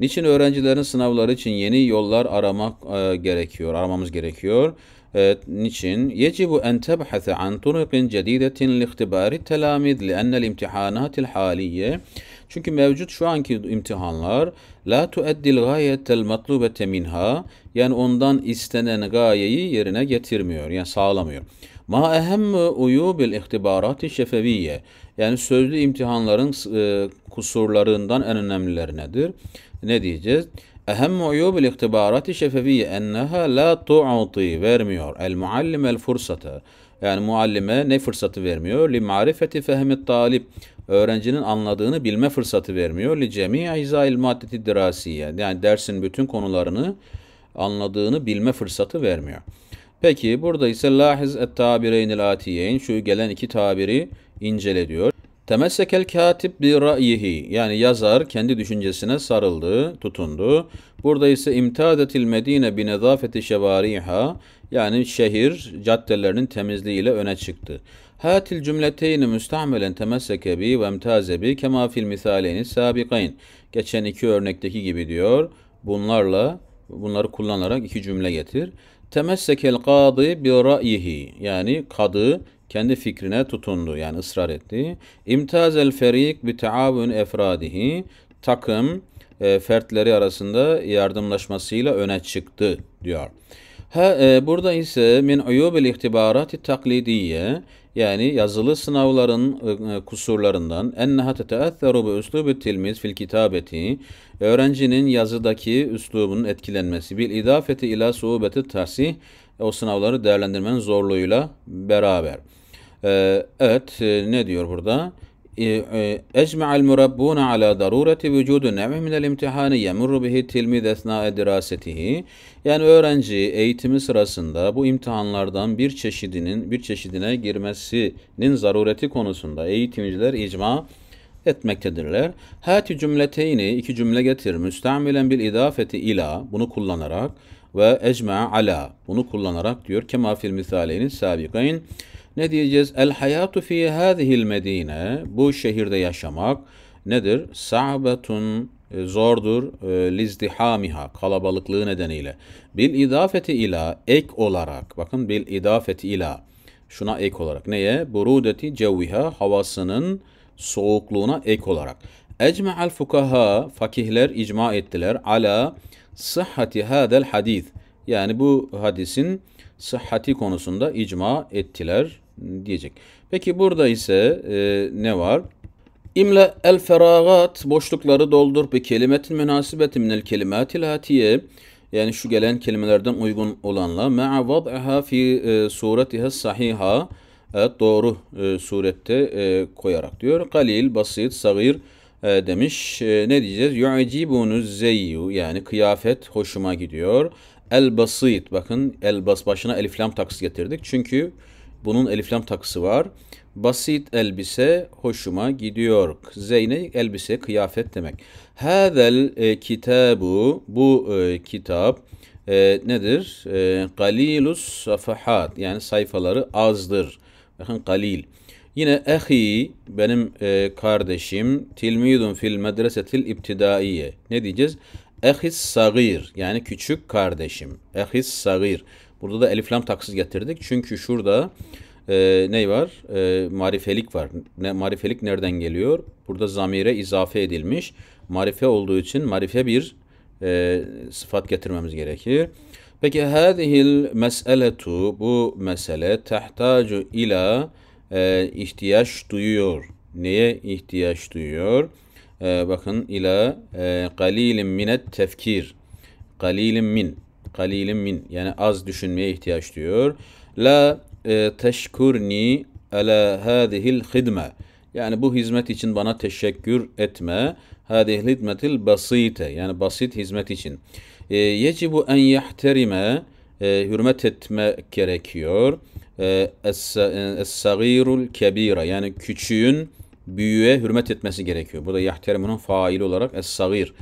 Niçin öğrencilerin sınavları için yeni yollar aramak e, gerekiyor, aramamız gerekiyor? E, niçin? Yecibu en tebhase an turukin cedidetin li ihtibari telamiz li ennel imtihanatil haliye. Çünkü mevcut şu anki imtihanlar la tueddil gayetel matlubete minha yani ondan istenen gayeyi yerine getirmiyor, yani sağlamıyor. Ma ehem uyubil ihtibarati şefeviye. Yani sözlü imtihanların e, kusurlarından en önemlileri nedir? Ne diyeceğiz? uyu uyubil ihtibarati şefeviye enneha la tu'ti vermiyor. El muallim el fursata. Yani muallime ne fırsatı vermiyor? Li marifeti fehmi talip. Öğrencinin anladığını bilme fırsatı vermiyor. Li cemi izail maddeti dirasiye. Yani dersin bütün konularını anladığını bilme fırsatı vermiyor. Peki burada ise lahiz et tabireynil atiyeyn şu gelen iki tabiri incele diyor. Temessekel katip bir ra'yihi yani yazar kendi düşüncesine sarıldı, tutundu. Burada ise imtadetil medine bi nezafeti şevariha yani şehir caddelerinin temizliğiyle öne çıktı. Hatil cümleteyni müstahmelen temesseke ve emtaze bi kema fil misaleyni sabikayn. Geçen iki örnekteki gibi diyor. Bunlarla bunları kullanarak iki cümle getir. Temessekel kadı bi ra'yihi yani kadı kendi fikrine tutundu yani ısrar etti. İmtazel ferik bi taavun efradihi takım e, fertleri arasında yardımlaşmasıyla öne çıktı diyor. Ha, e, burada ise min uyubil ihtibarati taklidiye yani yazılı sınavların e, e kusurlarından enneha teteetheru bi üslubu tilmiz fil kitabeti Öğrencinin yazıdaki üslubunun etkilenmesi bil idafeti ila suubeti tahsih o sınavları değerlendirmenin zorluğuyla beraber. Ee, evet e, ne diyor burada? اجمع المربون على ضرورة وجود نوع من الامتحان يمر به التلميذ اثناء دراسته yani öğrenci eğitimi sırasında bu imtihanlardan bir çeşidinin bir çeşidine girmesinin zarureti konusunda eğitimciler icma etmektedirler. Hati cümleteyni iki cümle getir müstamilen bil idafeti ila bunu kullanarak ve ecma ala bunu kullanarak diyor kema fil misaleynin sabikayn ne diyeceğiz? El hayatu fi hadihil medine bu şehirde yaşamak nedir? Sa'betun e, zordur e, lizdihamiha kalabalıklığı nedeniyle. Bil idafeti ila ek olarak bakın bil idafeti ila şuna ek olarak neye? Burudeti cevviha havasının soğukluğuna ek olarak. Ecma'al fukaha fakihler icma ettiler ala sıhhati hadel hadis. Yani bu hadisin sıhhati konusunda icma ettiler diyecek. Peki burada ise e, ne var? İmle el feragat boşlukları doldur bir kelimetin münasibeti minel kelimatil hatiye yani şu gelen kelimelerden uygun olanla ma'a vad'iha fi e, suretiha sahiha Evet doğru e, surette e, koyarak diyor. Kalil, basit, sagir e, demiş. E, ne diyeceğiz? Yu'cibunuz zeyyu yani kıyafet hoşuma gidiyor. El basit bakın el bas başına eliflam taksı getirdik. Çünkü bunun eliflam taksı var. Basit elbise hoşuma gidiyor. Zeyne elbise kıyafet demek. Hazel e, kitabu bu e, kitap e, nedir? E, galilus safahat yani sayfaları azdır. Bakın kalil. Yine ehi benim e, kardeşim tilmidun fil medresetil ibtidaiye. Ne diyeceğiz? Ehis sagir yani küçük kardeşim. Ehis sagir. Burada da elif lam taksız getirdik. Çünkü şurada e, ne var? E, marifelik var. Ne, marifelik nereden geliyor? Burada zamire izafe edilmiş. Marife olduğu için marife bir e, sıfat getirmemiz gerekir. Peki hadihil mes'eletu bu mesele tehtacu ila e, ihtiyaç duyuyor. Neye ihtiyaç duyuyor? E, bakın ila e, minet tefkir. Galilim min. Galilim min. Yani az düşünmeye ihtiyaç duyuyor. La e, teşkurni ala hadihil hidme. Yani bu hizmet için bana teşekkür etme. Hadihil hidmetil basite. Yani basit hizmet için. E, ee, yecibu en yahterime e, hürmet etmek gerekiyor. Ee, e, Es-sagirul kebira yani küçüğün büyüğe hürmet etmesi gerekiyor. Burada yahterimunun faili olarak es-sagir.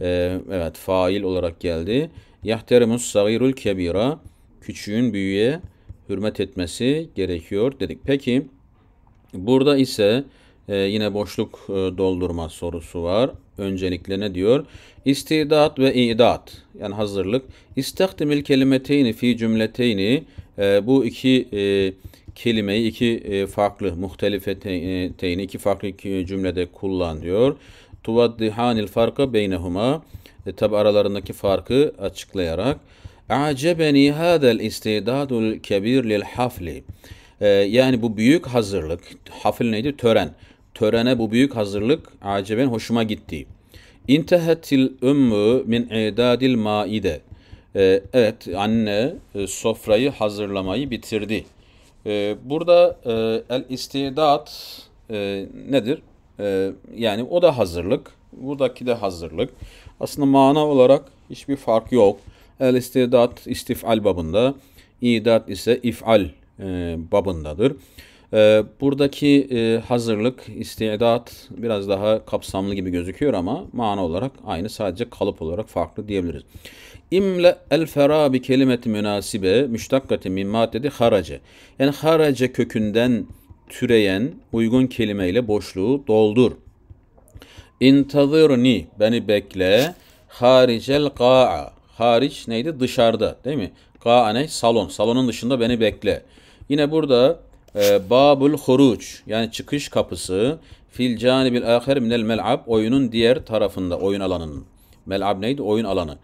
Ee, evet fail olarak geldi. Yahterimus sagirul kebira küçüğün büyüğe hürmet etmesi gerekiyor dedik. Peki burada ise e, yine boşluk e, doldurma sorusu var. Öncelikle ne diyor? İstidat ve idat yani hazırlık. İstakdimil kelimeteyni fi cümleteyni e, bu iki e, kelimeyi iki e, farklı muhtelifeteyni iki farklı cümlede kullan diyor. Tuvaddihanil farka beynehuma e, tabi aralarındaki farkı açıklayarak Acebeni hadel istidadul kebir lil hafli. E, yani bu büyük hazırlık. Hafil neydi? Tören. Törene bu büyük hazırlık aceben hoşuma gitti. İntehetil ümmü min idadil maide. Ee, evet anne e, sofrayı hazırlamayı bitirdi. Ee, burada e, el istidat e, nedir? Ee, yani o da hazırlık. Buradaki de hazırlık. Aslında mana olarak hiçbir fark yok. El istidat istifal babında. İdat ise ifal babındadır. Ee, buradaki e, hazırlık, istidat biraz daha kapsamlı gibi gözüküyor ama mana olarak aynı sadece kalıp olarak farklı diyebiliriz. İmle el fera bi kelimeti münasibe müştakkati min maddedi harace. Yani harace kökünden türeyen uygun kelimeyle boşluğu doldur. İntazirni beni bekle haricel qa'a. haric neydi? Dışarıda değil mi? Qa'a ne? Salon. Salonun dışında beni bekle. Yine burada ee, babul huruç yani çıkış kapısı fil canibil aher minel mel'ab oyunun diğer tarafında oyun alanının. Mel'ab neydi? Oyun alanı.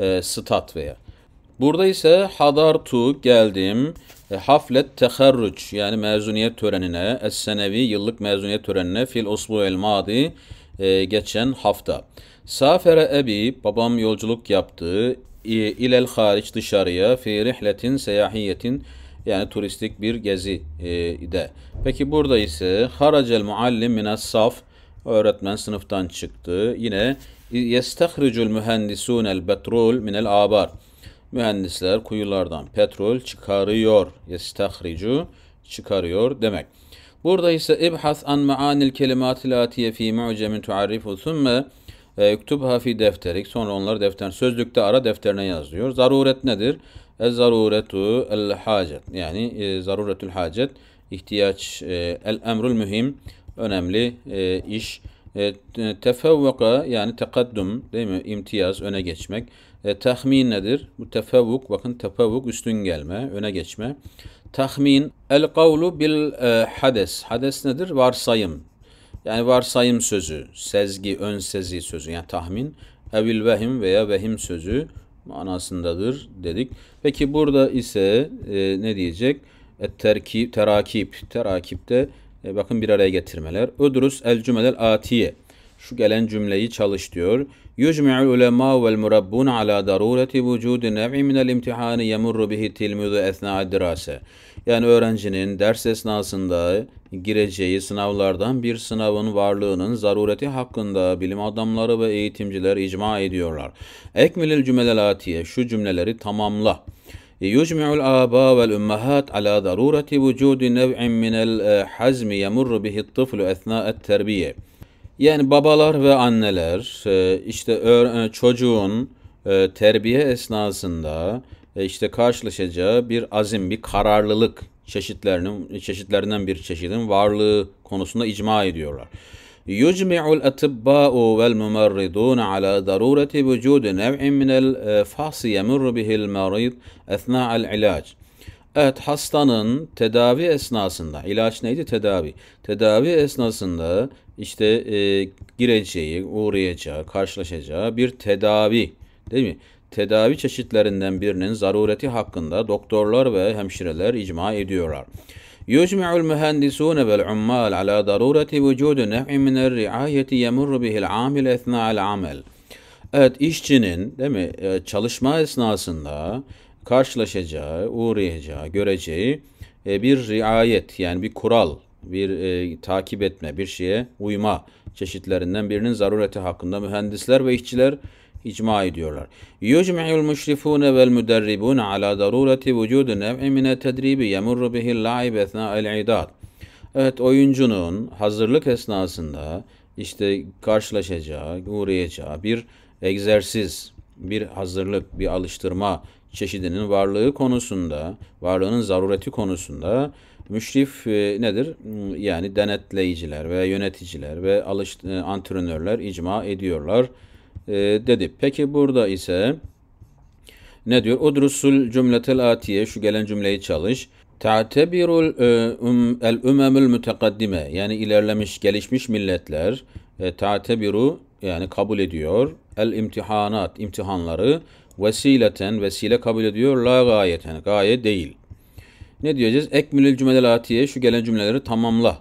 E, stat veya. Burada ise hadartu geldim. E, haflet teherruç yani mezuniyet törenine. Es-senevi yıllık mezuniyet törenine fil usbu el madi e, geçen hafta. Safere ebi babam yolculuk yaptı. İlel hariç dışarıya fi rihletin seyahiyetin yani turistik bir gezi e, de. Peki burada ise haracel muallim minas saf öğretmen sınıftan çıktı. Yine yestahricul mühendisun el petrol minel abar. Mühendisler kuyulardan petrol çıkarıyor. Yestahricu çıkarıyor demek. Burada ise ibhas an maanil kelimatil atiye fi mu'cemin tuarifu thumme Ektubha fi defterik. Sonra onları defter sözlükte ara defterine yazıyor. Zaruret nedir? Ez zaruretu el hacet. Yani e, zaruretül hacet. ihtiyaç e, el emrul mühim. Önemli e, iş. E, tefevvuka yani tekaddüm değil mi? İmtiyaz, öne geçmek. E, tahmin nedir? Bu tefevvuk, bakın tefevvuk üstün gelme, öne geçme. Tahmin, el kavlu bil e, hades. Hades nedir? Varsayım. Yani varsayım sözü, sezgi, ön sezi sözü yani tahmin. Evil vehim veya vehim sözü manasındadır dedik. Peki burada ise e, ne diyecek? Et terakip. Terakipte e, bakın bir araya getirmeler. Ödrus el cümlel atiye. Şu gelen cümleyi çalış diyor. Yücmi'ul ulema vel murabbun ala darureti vücudu nev'i minel imtihani yemurru bihi tilmidu esna'ad dirase. Yani öğrencinin ders esnasında gireceği sınavlardan bir sınavın varlığının zarureti hakkında bilim adamları ve eğitimciler icma ediyorlar. Ekmilil cümlel şu cümleleri tamamla. يجمع الآباء والأمهات على ضرورة وجود نوع من الحزم يمر به الطفل أثناء التربية. Yani babalar ve anneler e, işte e, çocuğun e, terbiye esnasında e, işte karşılaşacağı bir azim, bir kararlılık çeşitlerinin çeşitlerinden bir çeşidin varlığı konusunda icma ediyorlar. يجمع الأطباء والممرضون على ضرورة وجود نوع من الفحص يمر به المريض أثناء العلاج. Evet hastanın tedavi esnasında ilaç neydi tedavi? Tedavi esnasında işte e, gireceği, uğrayacağı, karşılaşacağı bir tedavi değil mi? tedavi çeşitlerinden birinin zarureti hakkında doktorlar ve hemşireler icma ediyorlar. يجمع المهندسون والعمال على ضرورة وجود نوع من الرعاية يمر به العامل أثناء العمل. Evet işçinin değil mi e, çalışma esnasında karşılaşacağı, uğrayacağı, göreceği e, bir riayet yani bir kural, bir e, takip etme, bir şeye uyma çeşitlerinden birinin zarureti hakkında mühendisler ve işçiler icma ediyorlar. Yucmi'ul müşrifune vel müderribun ala darureti vücudu nev'i mine tedribi yemurru bihil la'ib etna'il idad. Evet oyuncunun hazırlık esnasında işte karşılaşacağı, uğrayacağı bir egzersiz, bir hazırlık, bir alıştırma çeşidinin varlığı konusunda, varlığının zarureti konusunda müşrif e, nedir? Yani denetleyiciler ve yöneticiler ve alış, e, antrenörler icma ediyorlar e, dedi. Peki burada ise ne diyor? Udrusul cümletel atiye şu gelen cümleyi çalış. Ta'tebirul e, um, el ümemül mütekaddime yani ilerlemiş gelişmiş milletler e, ta'tebiru yani kabul ediyor el imtihanat imtihanları vesileten vesile kabul ediyor la gayeten gaye değil. Ne diyeceğiz? Ekmülül cümletel atiye şu gelen cümleleri tamamla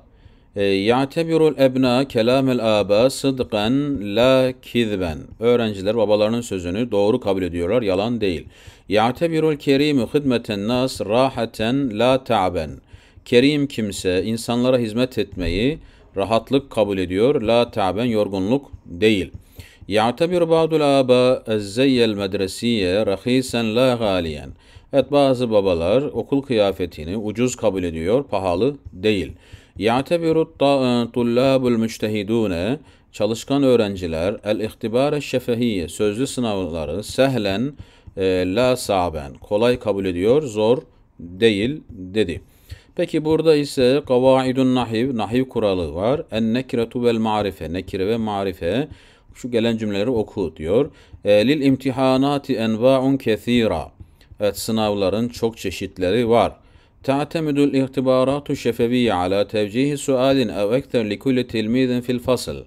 e, ya'tebirul ebna kelamel aba sıdkan la kizben. Öğrenciler babalarının sözünü doğru kabul ediyorlar, yalan değil. Ya'tebirul kerimu hizmeten nas rahaten la ta'ben. Kerim kimse insanlara hizmet etmeyi rahatlık kabul ediyor. La ta'ben yorgunluk değil. Ya'tebir ba'dul aba ezzeyel medresiye rahisen la galiyen. Evet bazı babalar okul kıyafetini ucuz kabul ediyor, pahalı değil. يَعْتَبِرُ الطُّلَّابُ ıı, الْمُجْتَهِدُونَ Çalışkan öğrenciler el-ihtibare şefehiyye sözlü sınavları sehlen e, la saben kolay kabul ediyor zor değil dedi. Peki burada ise kavaidun nahiv nahiv kuralı var. En nekretu vel marife nekire ve marife şu gelen cümleleri oku diyor. E, ee, lil imtihanati enva'un kethira. Evet sınavların çok çeşitleri var. تعتمد الاختبارات الشفافية على توجيه سؤال أو أكثر لكل تلميذ في الفصل.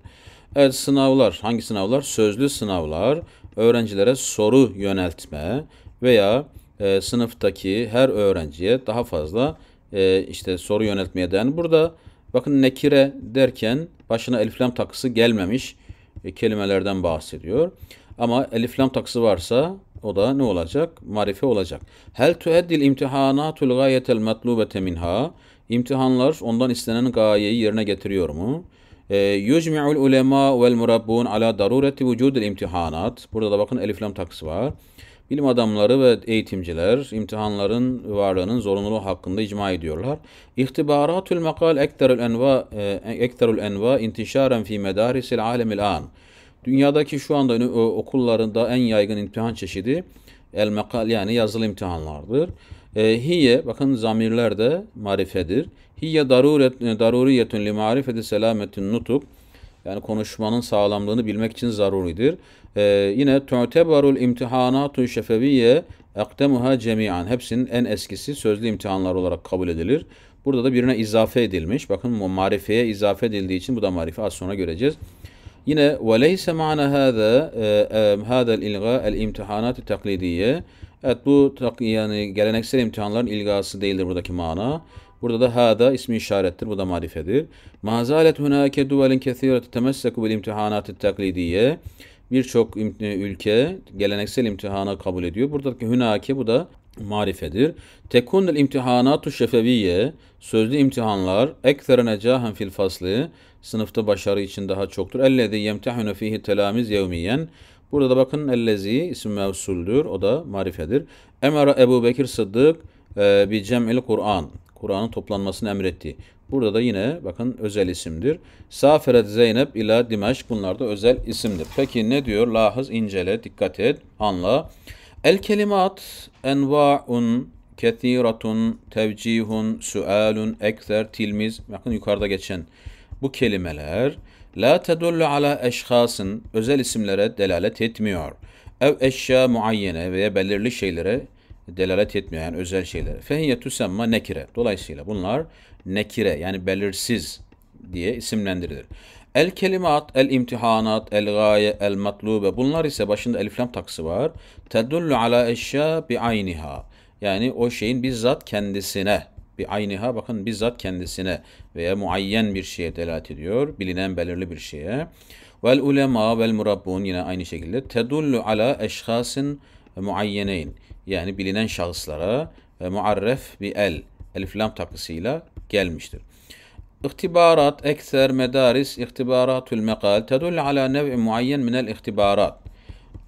Evet sınavlar, hangi sınavlar? Sözlü sınavlar, öğrencilere soru yöneltme veya e, sınıftaki her öğrenciye daha fazla e, işte soru yöneltmeye dayan. Burada bakın nekire derken başına eliflam takısı gelmemiş e, kelimelerden bahsediyor. Ama eliflam takısı varsa o da ne olacak? Marife olacak. Hel tueddil imtihanatul gayetel matlubete minha. İmtihanlar ondan istenen gayeyi yerine getiriyor mu? Ee, Yücmi'ul ulema vel murabbun ala darureti vücudil imtihanat. Burada da bakın elif lam taksı var. Bilim adamları ve eğitimciler imtihanların varlığının zorunluluğu hakkında icma ediyorlar. İhtibaratül makal ekterül enva e, ekterül enva intişaren fi medarisil alemil an. Dünyadaki şu anda okullarında en yaygın imtihan çeşidi el mekal yani yazılı imtihanlardır. E, hiye bakın zamirler de marifedir. Hiye daruret e, daruriyetun li marifeti selametin nutuk. Yani konuşmanın sağlamlığını bilmek için zaruridir. Ee, yine tu'tebarul imtihanatu şefeviyye aktemuha cemi'an. Hepsinin en eskisi sözlü imtihanlar olarak kabul edilir. Burada da birine izafe edilmiş. Bakın marifeye izafe edildiği için bu da marife az sonra göreceğiz. Yine veleyse ma'na hada e, e, hada'l ilga el imtihanat taklidiye. Evet bu yani geleneksel imtihanların ilgası değildir buradaki mana. Burada da hada ismi işarettir. Bu da marifedir. Mazalet hunake duvelin kesiratü temesseku bil imtihanatı taklidiye. Birçok e, ülke geleneksel imtihana kabul ediyor. Buradaki hunake bu da marifedir. Tekunel imtihanatu şefeviye sözlü imtihanlar ekstra necahen fil faslı sınıfta başarı için daha çoktur. Ellezî yemtehune fihi telamiz yevmiyen. Burada da bakın ellezî isim mevsuldür. O da marifedir. Emara Ebu Bekir Sıddık e, bi cem'il Kur'an. Kur'an'ın toplanmasını emretti. Burada da yine bakın özel isimdir. Saferet Zeynep ila Dimeşk bunlar da özel isimdir. Peki ne diyor? Lahız incele, dikkat et, anla. El kelimat enva'un kethiratun tevcihun sualun ekser tilmiz. Bakın yukarıda geçen bu kelimeler la tedullu ala eşhasın özel isimlere delalet etmiyor. Ev eşya muayyene veya belirli şeylere delalet etmiyor yani özel şeylere. Fehiyye tusemma nekire. Dolayısıyla bunlar nekire yani belirsiz diye isimlendirilir. El kelimat, el imtihanat, el gaye, el matlube bunlar ise başında eliflam taksı var. Tedullu ala eşya bi ayniha. Yani o şeyin bizzat kendisine bir ayniha bakın bizzat kendisine veya muayyen bir şeye delalet ediyor. Bilinen belirli bir şeye. Vel ulema vel murabbun yine aynı şekilde tedullu ala eşhasin muayyeneyn. Yani bilinen şahıslara e, muarref bir el elif lam takısıyla gelmiştir. İhtibarat ekser medaris ihtibaratul mekal tedullu ala nev'i muayyen minel ihtibarat.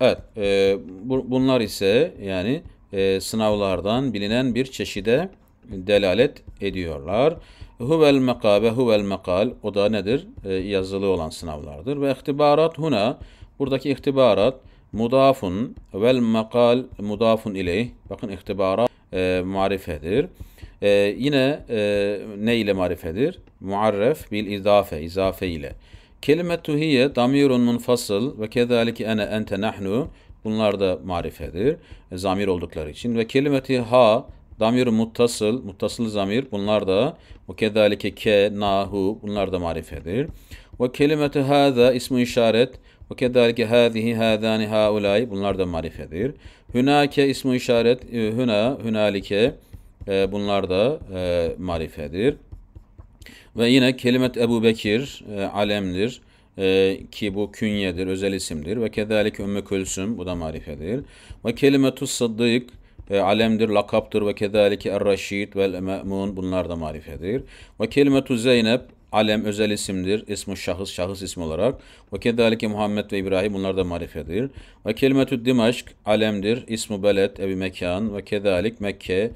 Evet, e, bu, bunlar ise yani e, sınavlardan bilinen bir çeşide delalet ediyorlar. Huvel mekabe huvel mekal o da nedir? E, yazılı olan sınavlardır. Ve ihtibarat huna buradaki ihtibarat mudafun vel mekal mudafun ileyh. Bakın ihtibarat e, marifedir. E, yine e, ne ile marifedir? Muarref bil izafe, izafe ile. Kelimetu hiye damirun munfasıl ve kezalike ene ente nahnu. Bunlar da marifedir. E, zamir oldukları için. Ve kelimeti ha Damir muttasıl, muttasıl zamir bunlar da ve kedalike ke, nahu bunlar da marifedir. Ve kelimetü hâzâ ismi işaret ve kedalike hâzihi hâzâni hâulâi bunlar da marifedir. Hünâke ismi işaret, huna, e, hünalike e, bunlar da e, marifedir. Ve yine kelimet Ebu Bekir e, alemdir e, ki bu künyedir, özel isimdir. Ve kedalik Ümmü Külsüm, bu da marifedir. Ve kelimetu Sıddık, e, alemdir, lakaptır ve kedalike er-raşid vel me'mun bunlar da marifedir. Ve kelimetu Zeynep alem özel isimdir. İsmi şahıs, şahıs ismi olarak. Ve kedalike Muhammed ve İbrahim bunlar da marifedir. Ve kelimetü Dimaşk alemdir. İsmi belet, evi mekan ve kedalik Mekke e,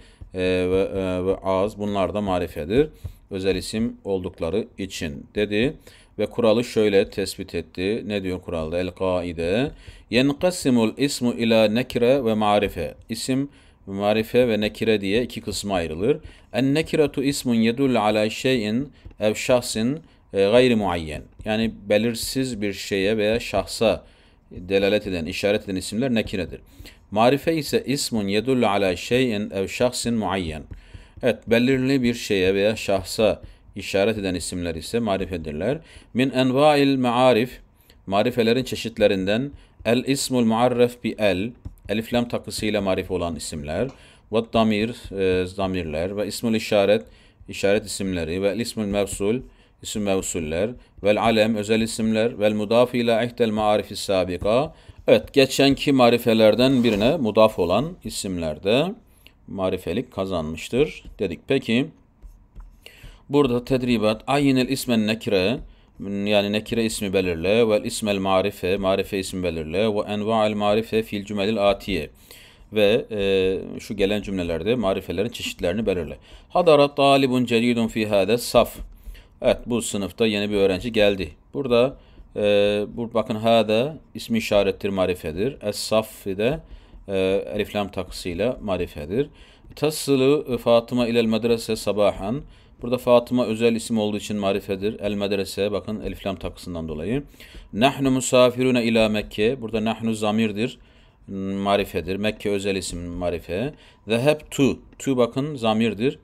ve, e, ve az bunlar da marifedir. Özel isim oldukları için dedi ve kuralı şöyle tespit etti. Ne diyor kuralda? El kaide. Yenkasimul ismu ila nekire ve marife. İsim marife ve nekire diye iki kısma ayrılır. En nekiratu ismun yedul ala şeyin ev şahsin e, gayri muayyen. Yani belirsiz bir şeye veya şahsa delalet eden, işaret eden isimler nekiredir. Marife ise ismun yedul ala şeyin ev şahsin muayyen. Evet belirli bir şeye veya şahsa işaret eden isimler ise marifedirler. Min enva'il maarif marifelerin çeşitlerinden el ismul muarref bi el elif lam takısıyla marif olan isimler ve damir e, zamirler ve ismul işaret işaret isimleri ve ismul mevsul isim mevsuller ve alem özel isimler vel mudaf ila ihdel maarifi sabika evet geçenki marifelerden birine mudaf olan isimlerde marifelik kazanmıştır dedik. Peki Burada tedribat ayinel ismen nekire yani nekire ismi belirle ve ismel marife marife ismi belirle ve enva'el marife fil cümelil atiye ve e, şu gelen cümlelerde marifelerin çeşitlerini belirle. Hadara talibun celidun fi hada saf. Evet bu sınıfta yeni bir öğrenci geldi. Burada e, bu bakın hada ismi işarettir marifedir. Es saf de e, elif lam takısıyla marifedir. Tasılı Fatıma ilel medrese sabahan. Burada Fatıma özel isim olduğu için marifedir. El medrese bakın eliflam takısından dolayı. Nahnu musafirune ila Mekke. Burada nahnu zamirdir. Marifedir. Mekke özel isim marife. Zeheb tu. Tu bakın zamirdir.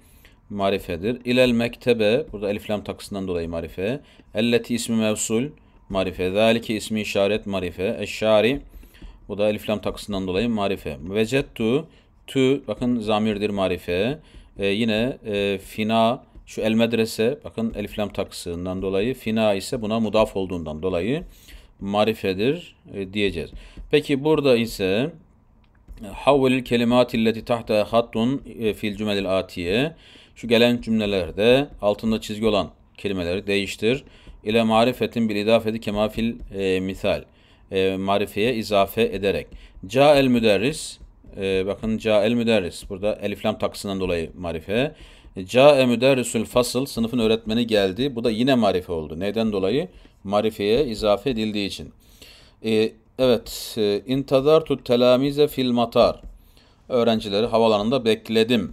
Marifedir. İlel mektebe. Burada eliflam takısından dolayı marife. Elleti ismi mevsul. Marife. Zalike ismi işaret marife. Eşşari. Bu da eliflam takısından dolayı marife. Vecettu. Tu bakın zamirdir marife. Ee, yine e, fina şu el medrese bakın elif lam taksığından dolayı fina ise buna mudaf olduğundan dolayı marifedir e, diyeceğiz. Peki burada ise havvelil kelimatilleti tahta hattun e, fil cümelil atiye şu gelen cümlelerde altında çizgi olan kelimeleri değiştir. ile marifetin bir idafeti kemafil e, misal. E, marifeye izafe ederek. Ca el müderris. E, bakın ca el müderris. Burada elif lam taksından dolayı marife. Ca'e müderrisül fasıl sınıfın öğretmeni geldi. Bu da yine marife oldu. Neden dolayı? Marifeye izafe edildiği için. Ee, e, evet. İntadartu telamize fil matar. Öğrencileri havalanında bekledim.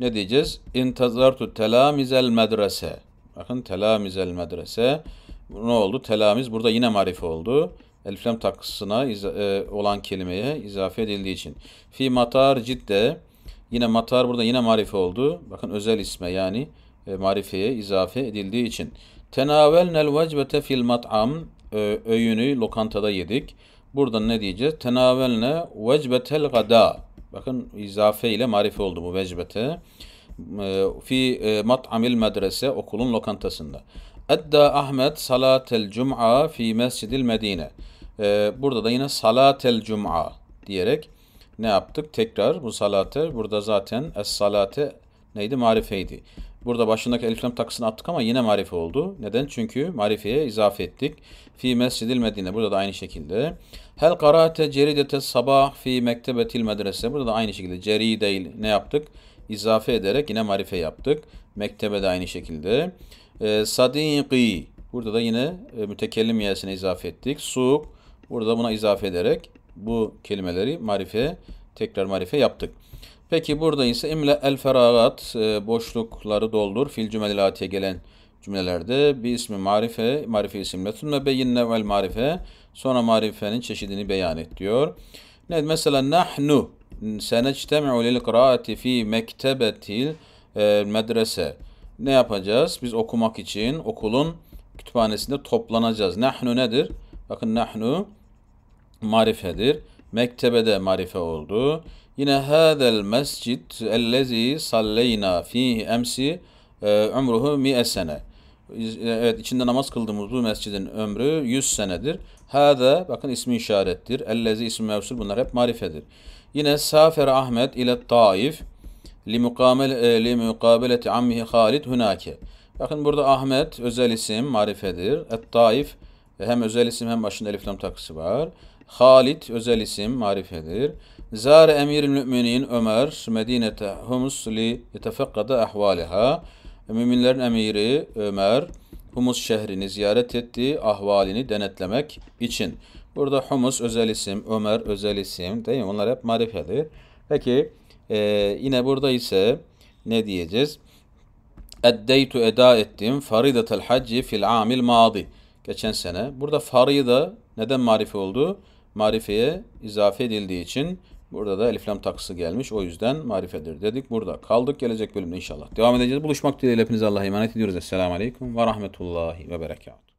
Ne diyeceğiz? İntazartu telamizel medrese. Bakın telamizel medrese. Ne oldu? Telamiz burada yine marife oldu. Eliflem takısına e, olan kelimeye izafe edildiği için. Fi matar cidde Yine matar burada yine marife oldu. Bakın özel isme yani e, marifeye izafe edildiği için. Tenavelnel vecbete fil mat'am. E, öğünü lokantada yedik. Burada ne diyeceğiz? Tenavelne vecbetel gada. Bakın izafe ile marife oldu bu vecbete. E, fi e, mat'amil medrese okulun lokantasında. Edda Ahmet salatel cum'a fi mescidil medine. Burada da yine salatel cum'a diyerek ne yaptık? Tekrar bu salate burada zaten es salate neydi? Marifeydi. Burada başındaki eliflem taksını attık ama yine marife oldu. Neden? Çünkü marifeye izafe ettik. Fi mescidil medine. Burada da aynı şekilde. Hel karate ceridete sabah fi mektebetil medrese. Burada da aynı şekilde ceri değil. ne yaptık? İzafe ederek yine marife yaptık. Mektebe de aynı şekilde. E, ee, sadiki. Burada da yine e, mütekellim yesine izafe ettik. Suk. Burada buna izafe ederek bu kelimeleri marife tekrar marife yaptık. Peki burada ise imle el feragat e, boşlukları doldur fil cümelilatiye gelen cümlelerde bir ismi marife, marife isimle tümme beyinne vel marife sonra marifenin çeşidini beyan et diyor. Ne, mesela nahnu senectemi'u lil kıraati fi mektebetil e, medrese. Ne yapacağız? Biz okumak için okulun kütüphanesinde toplanacağız. Nahnu nedir? Bakın nahnu marifedir. Mektebede marife oldu. Yine hadel mescid ellezi salleyna fihi emsi e, umruhu mi'e sene. E, evet içinde namaz kıldığımız bu mescidin ömrü 100 senedir. Hada bakın ismi işarettir. Ellezi ismi mevsul bunlar hep marifedir. Yine Safer Ahmet ile Taif li mukabeleti e, ammihi Halid hunake. Bakın burada Ahmet özel isim marifedir. Et Taif hem özel isim hem başında eliflam lam takısı var. Halit özel isim marifedir. Zar Emir müminin Ömer Medine'te humus li yetefekkada ahvaliha. Müminlerin emiri Ömer Humus şehrini ziyaret ettiği ahvalini denetlemek için. Burada Humus özel isim, Ömer özel isim değil mi? Bunlar hep marifedir. Peki e, yine burada ise ne diyeceğiz? Eddeytu eda ettim faridatel hacci fil amil madi. Geçen sene. Burada farida neden marife olduğu? marifeye izafe edildiği için burada da Eliflem taksı gelmiş. O yüzden marifedir dedik. Burada kaldık. Gelecek bölümde inşallah devam edeceğiz. Buluşmak dileğiyle hepinize Allah'a emanet ediyoruz. Esselamu Aleyküm ve Rahmetullahi ve Berekatuhu.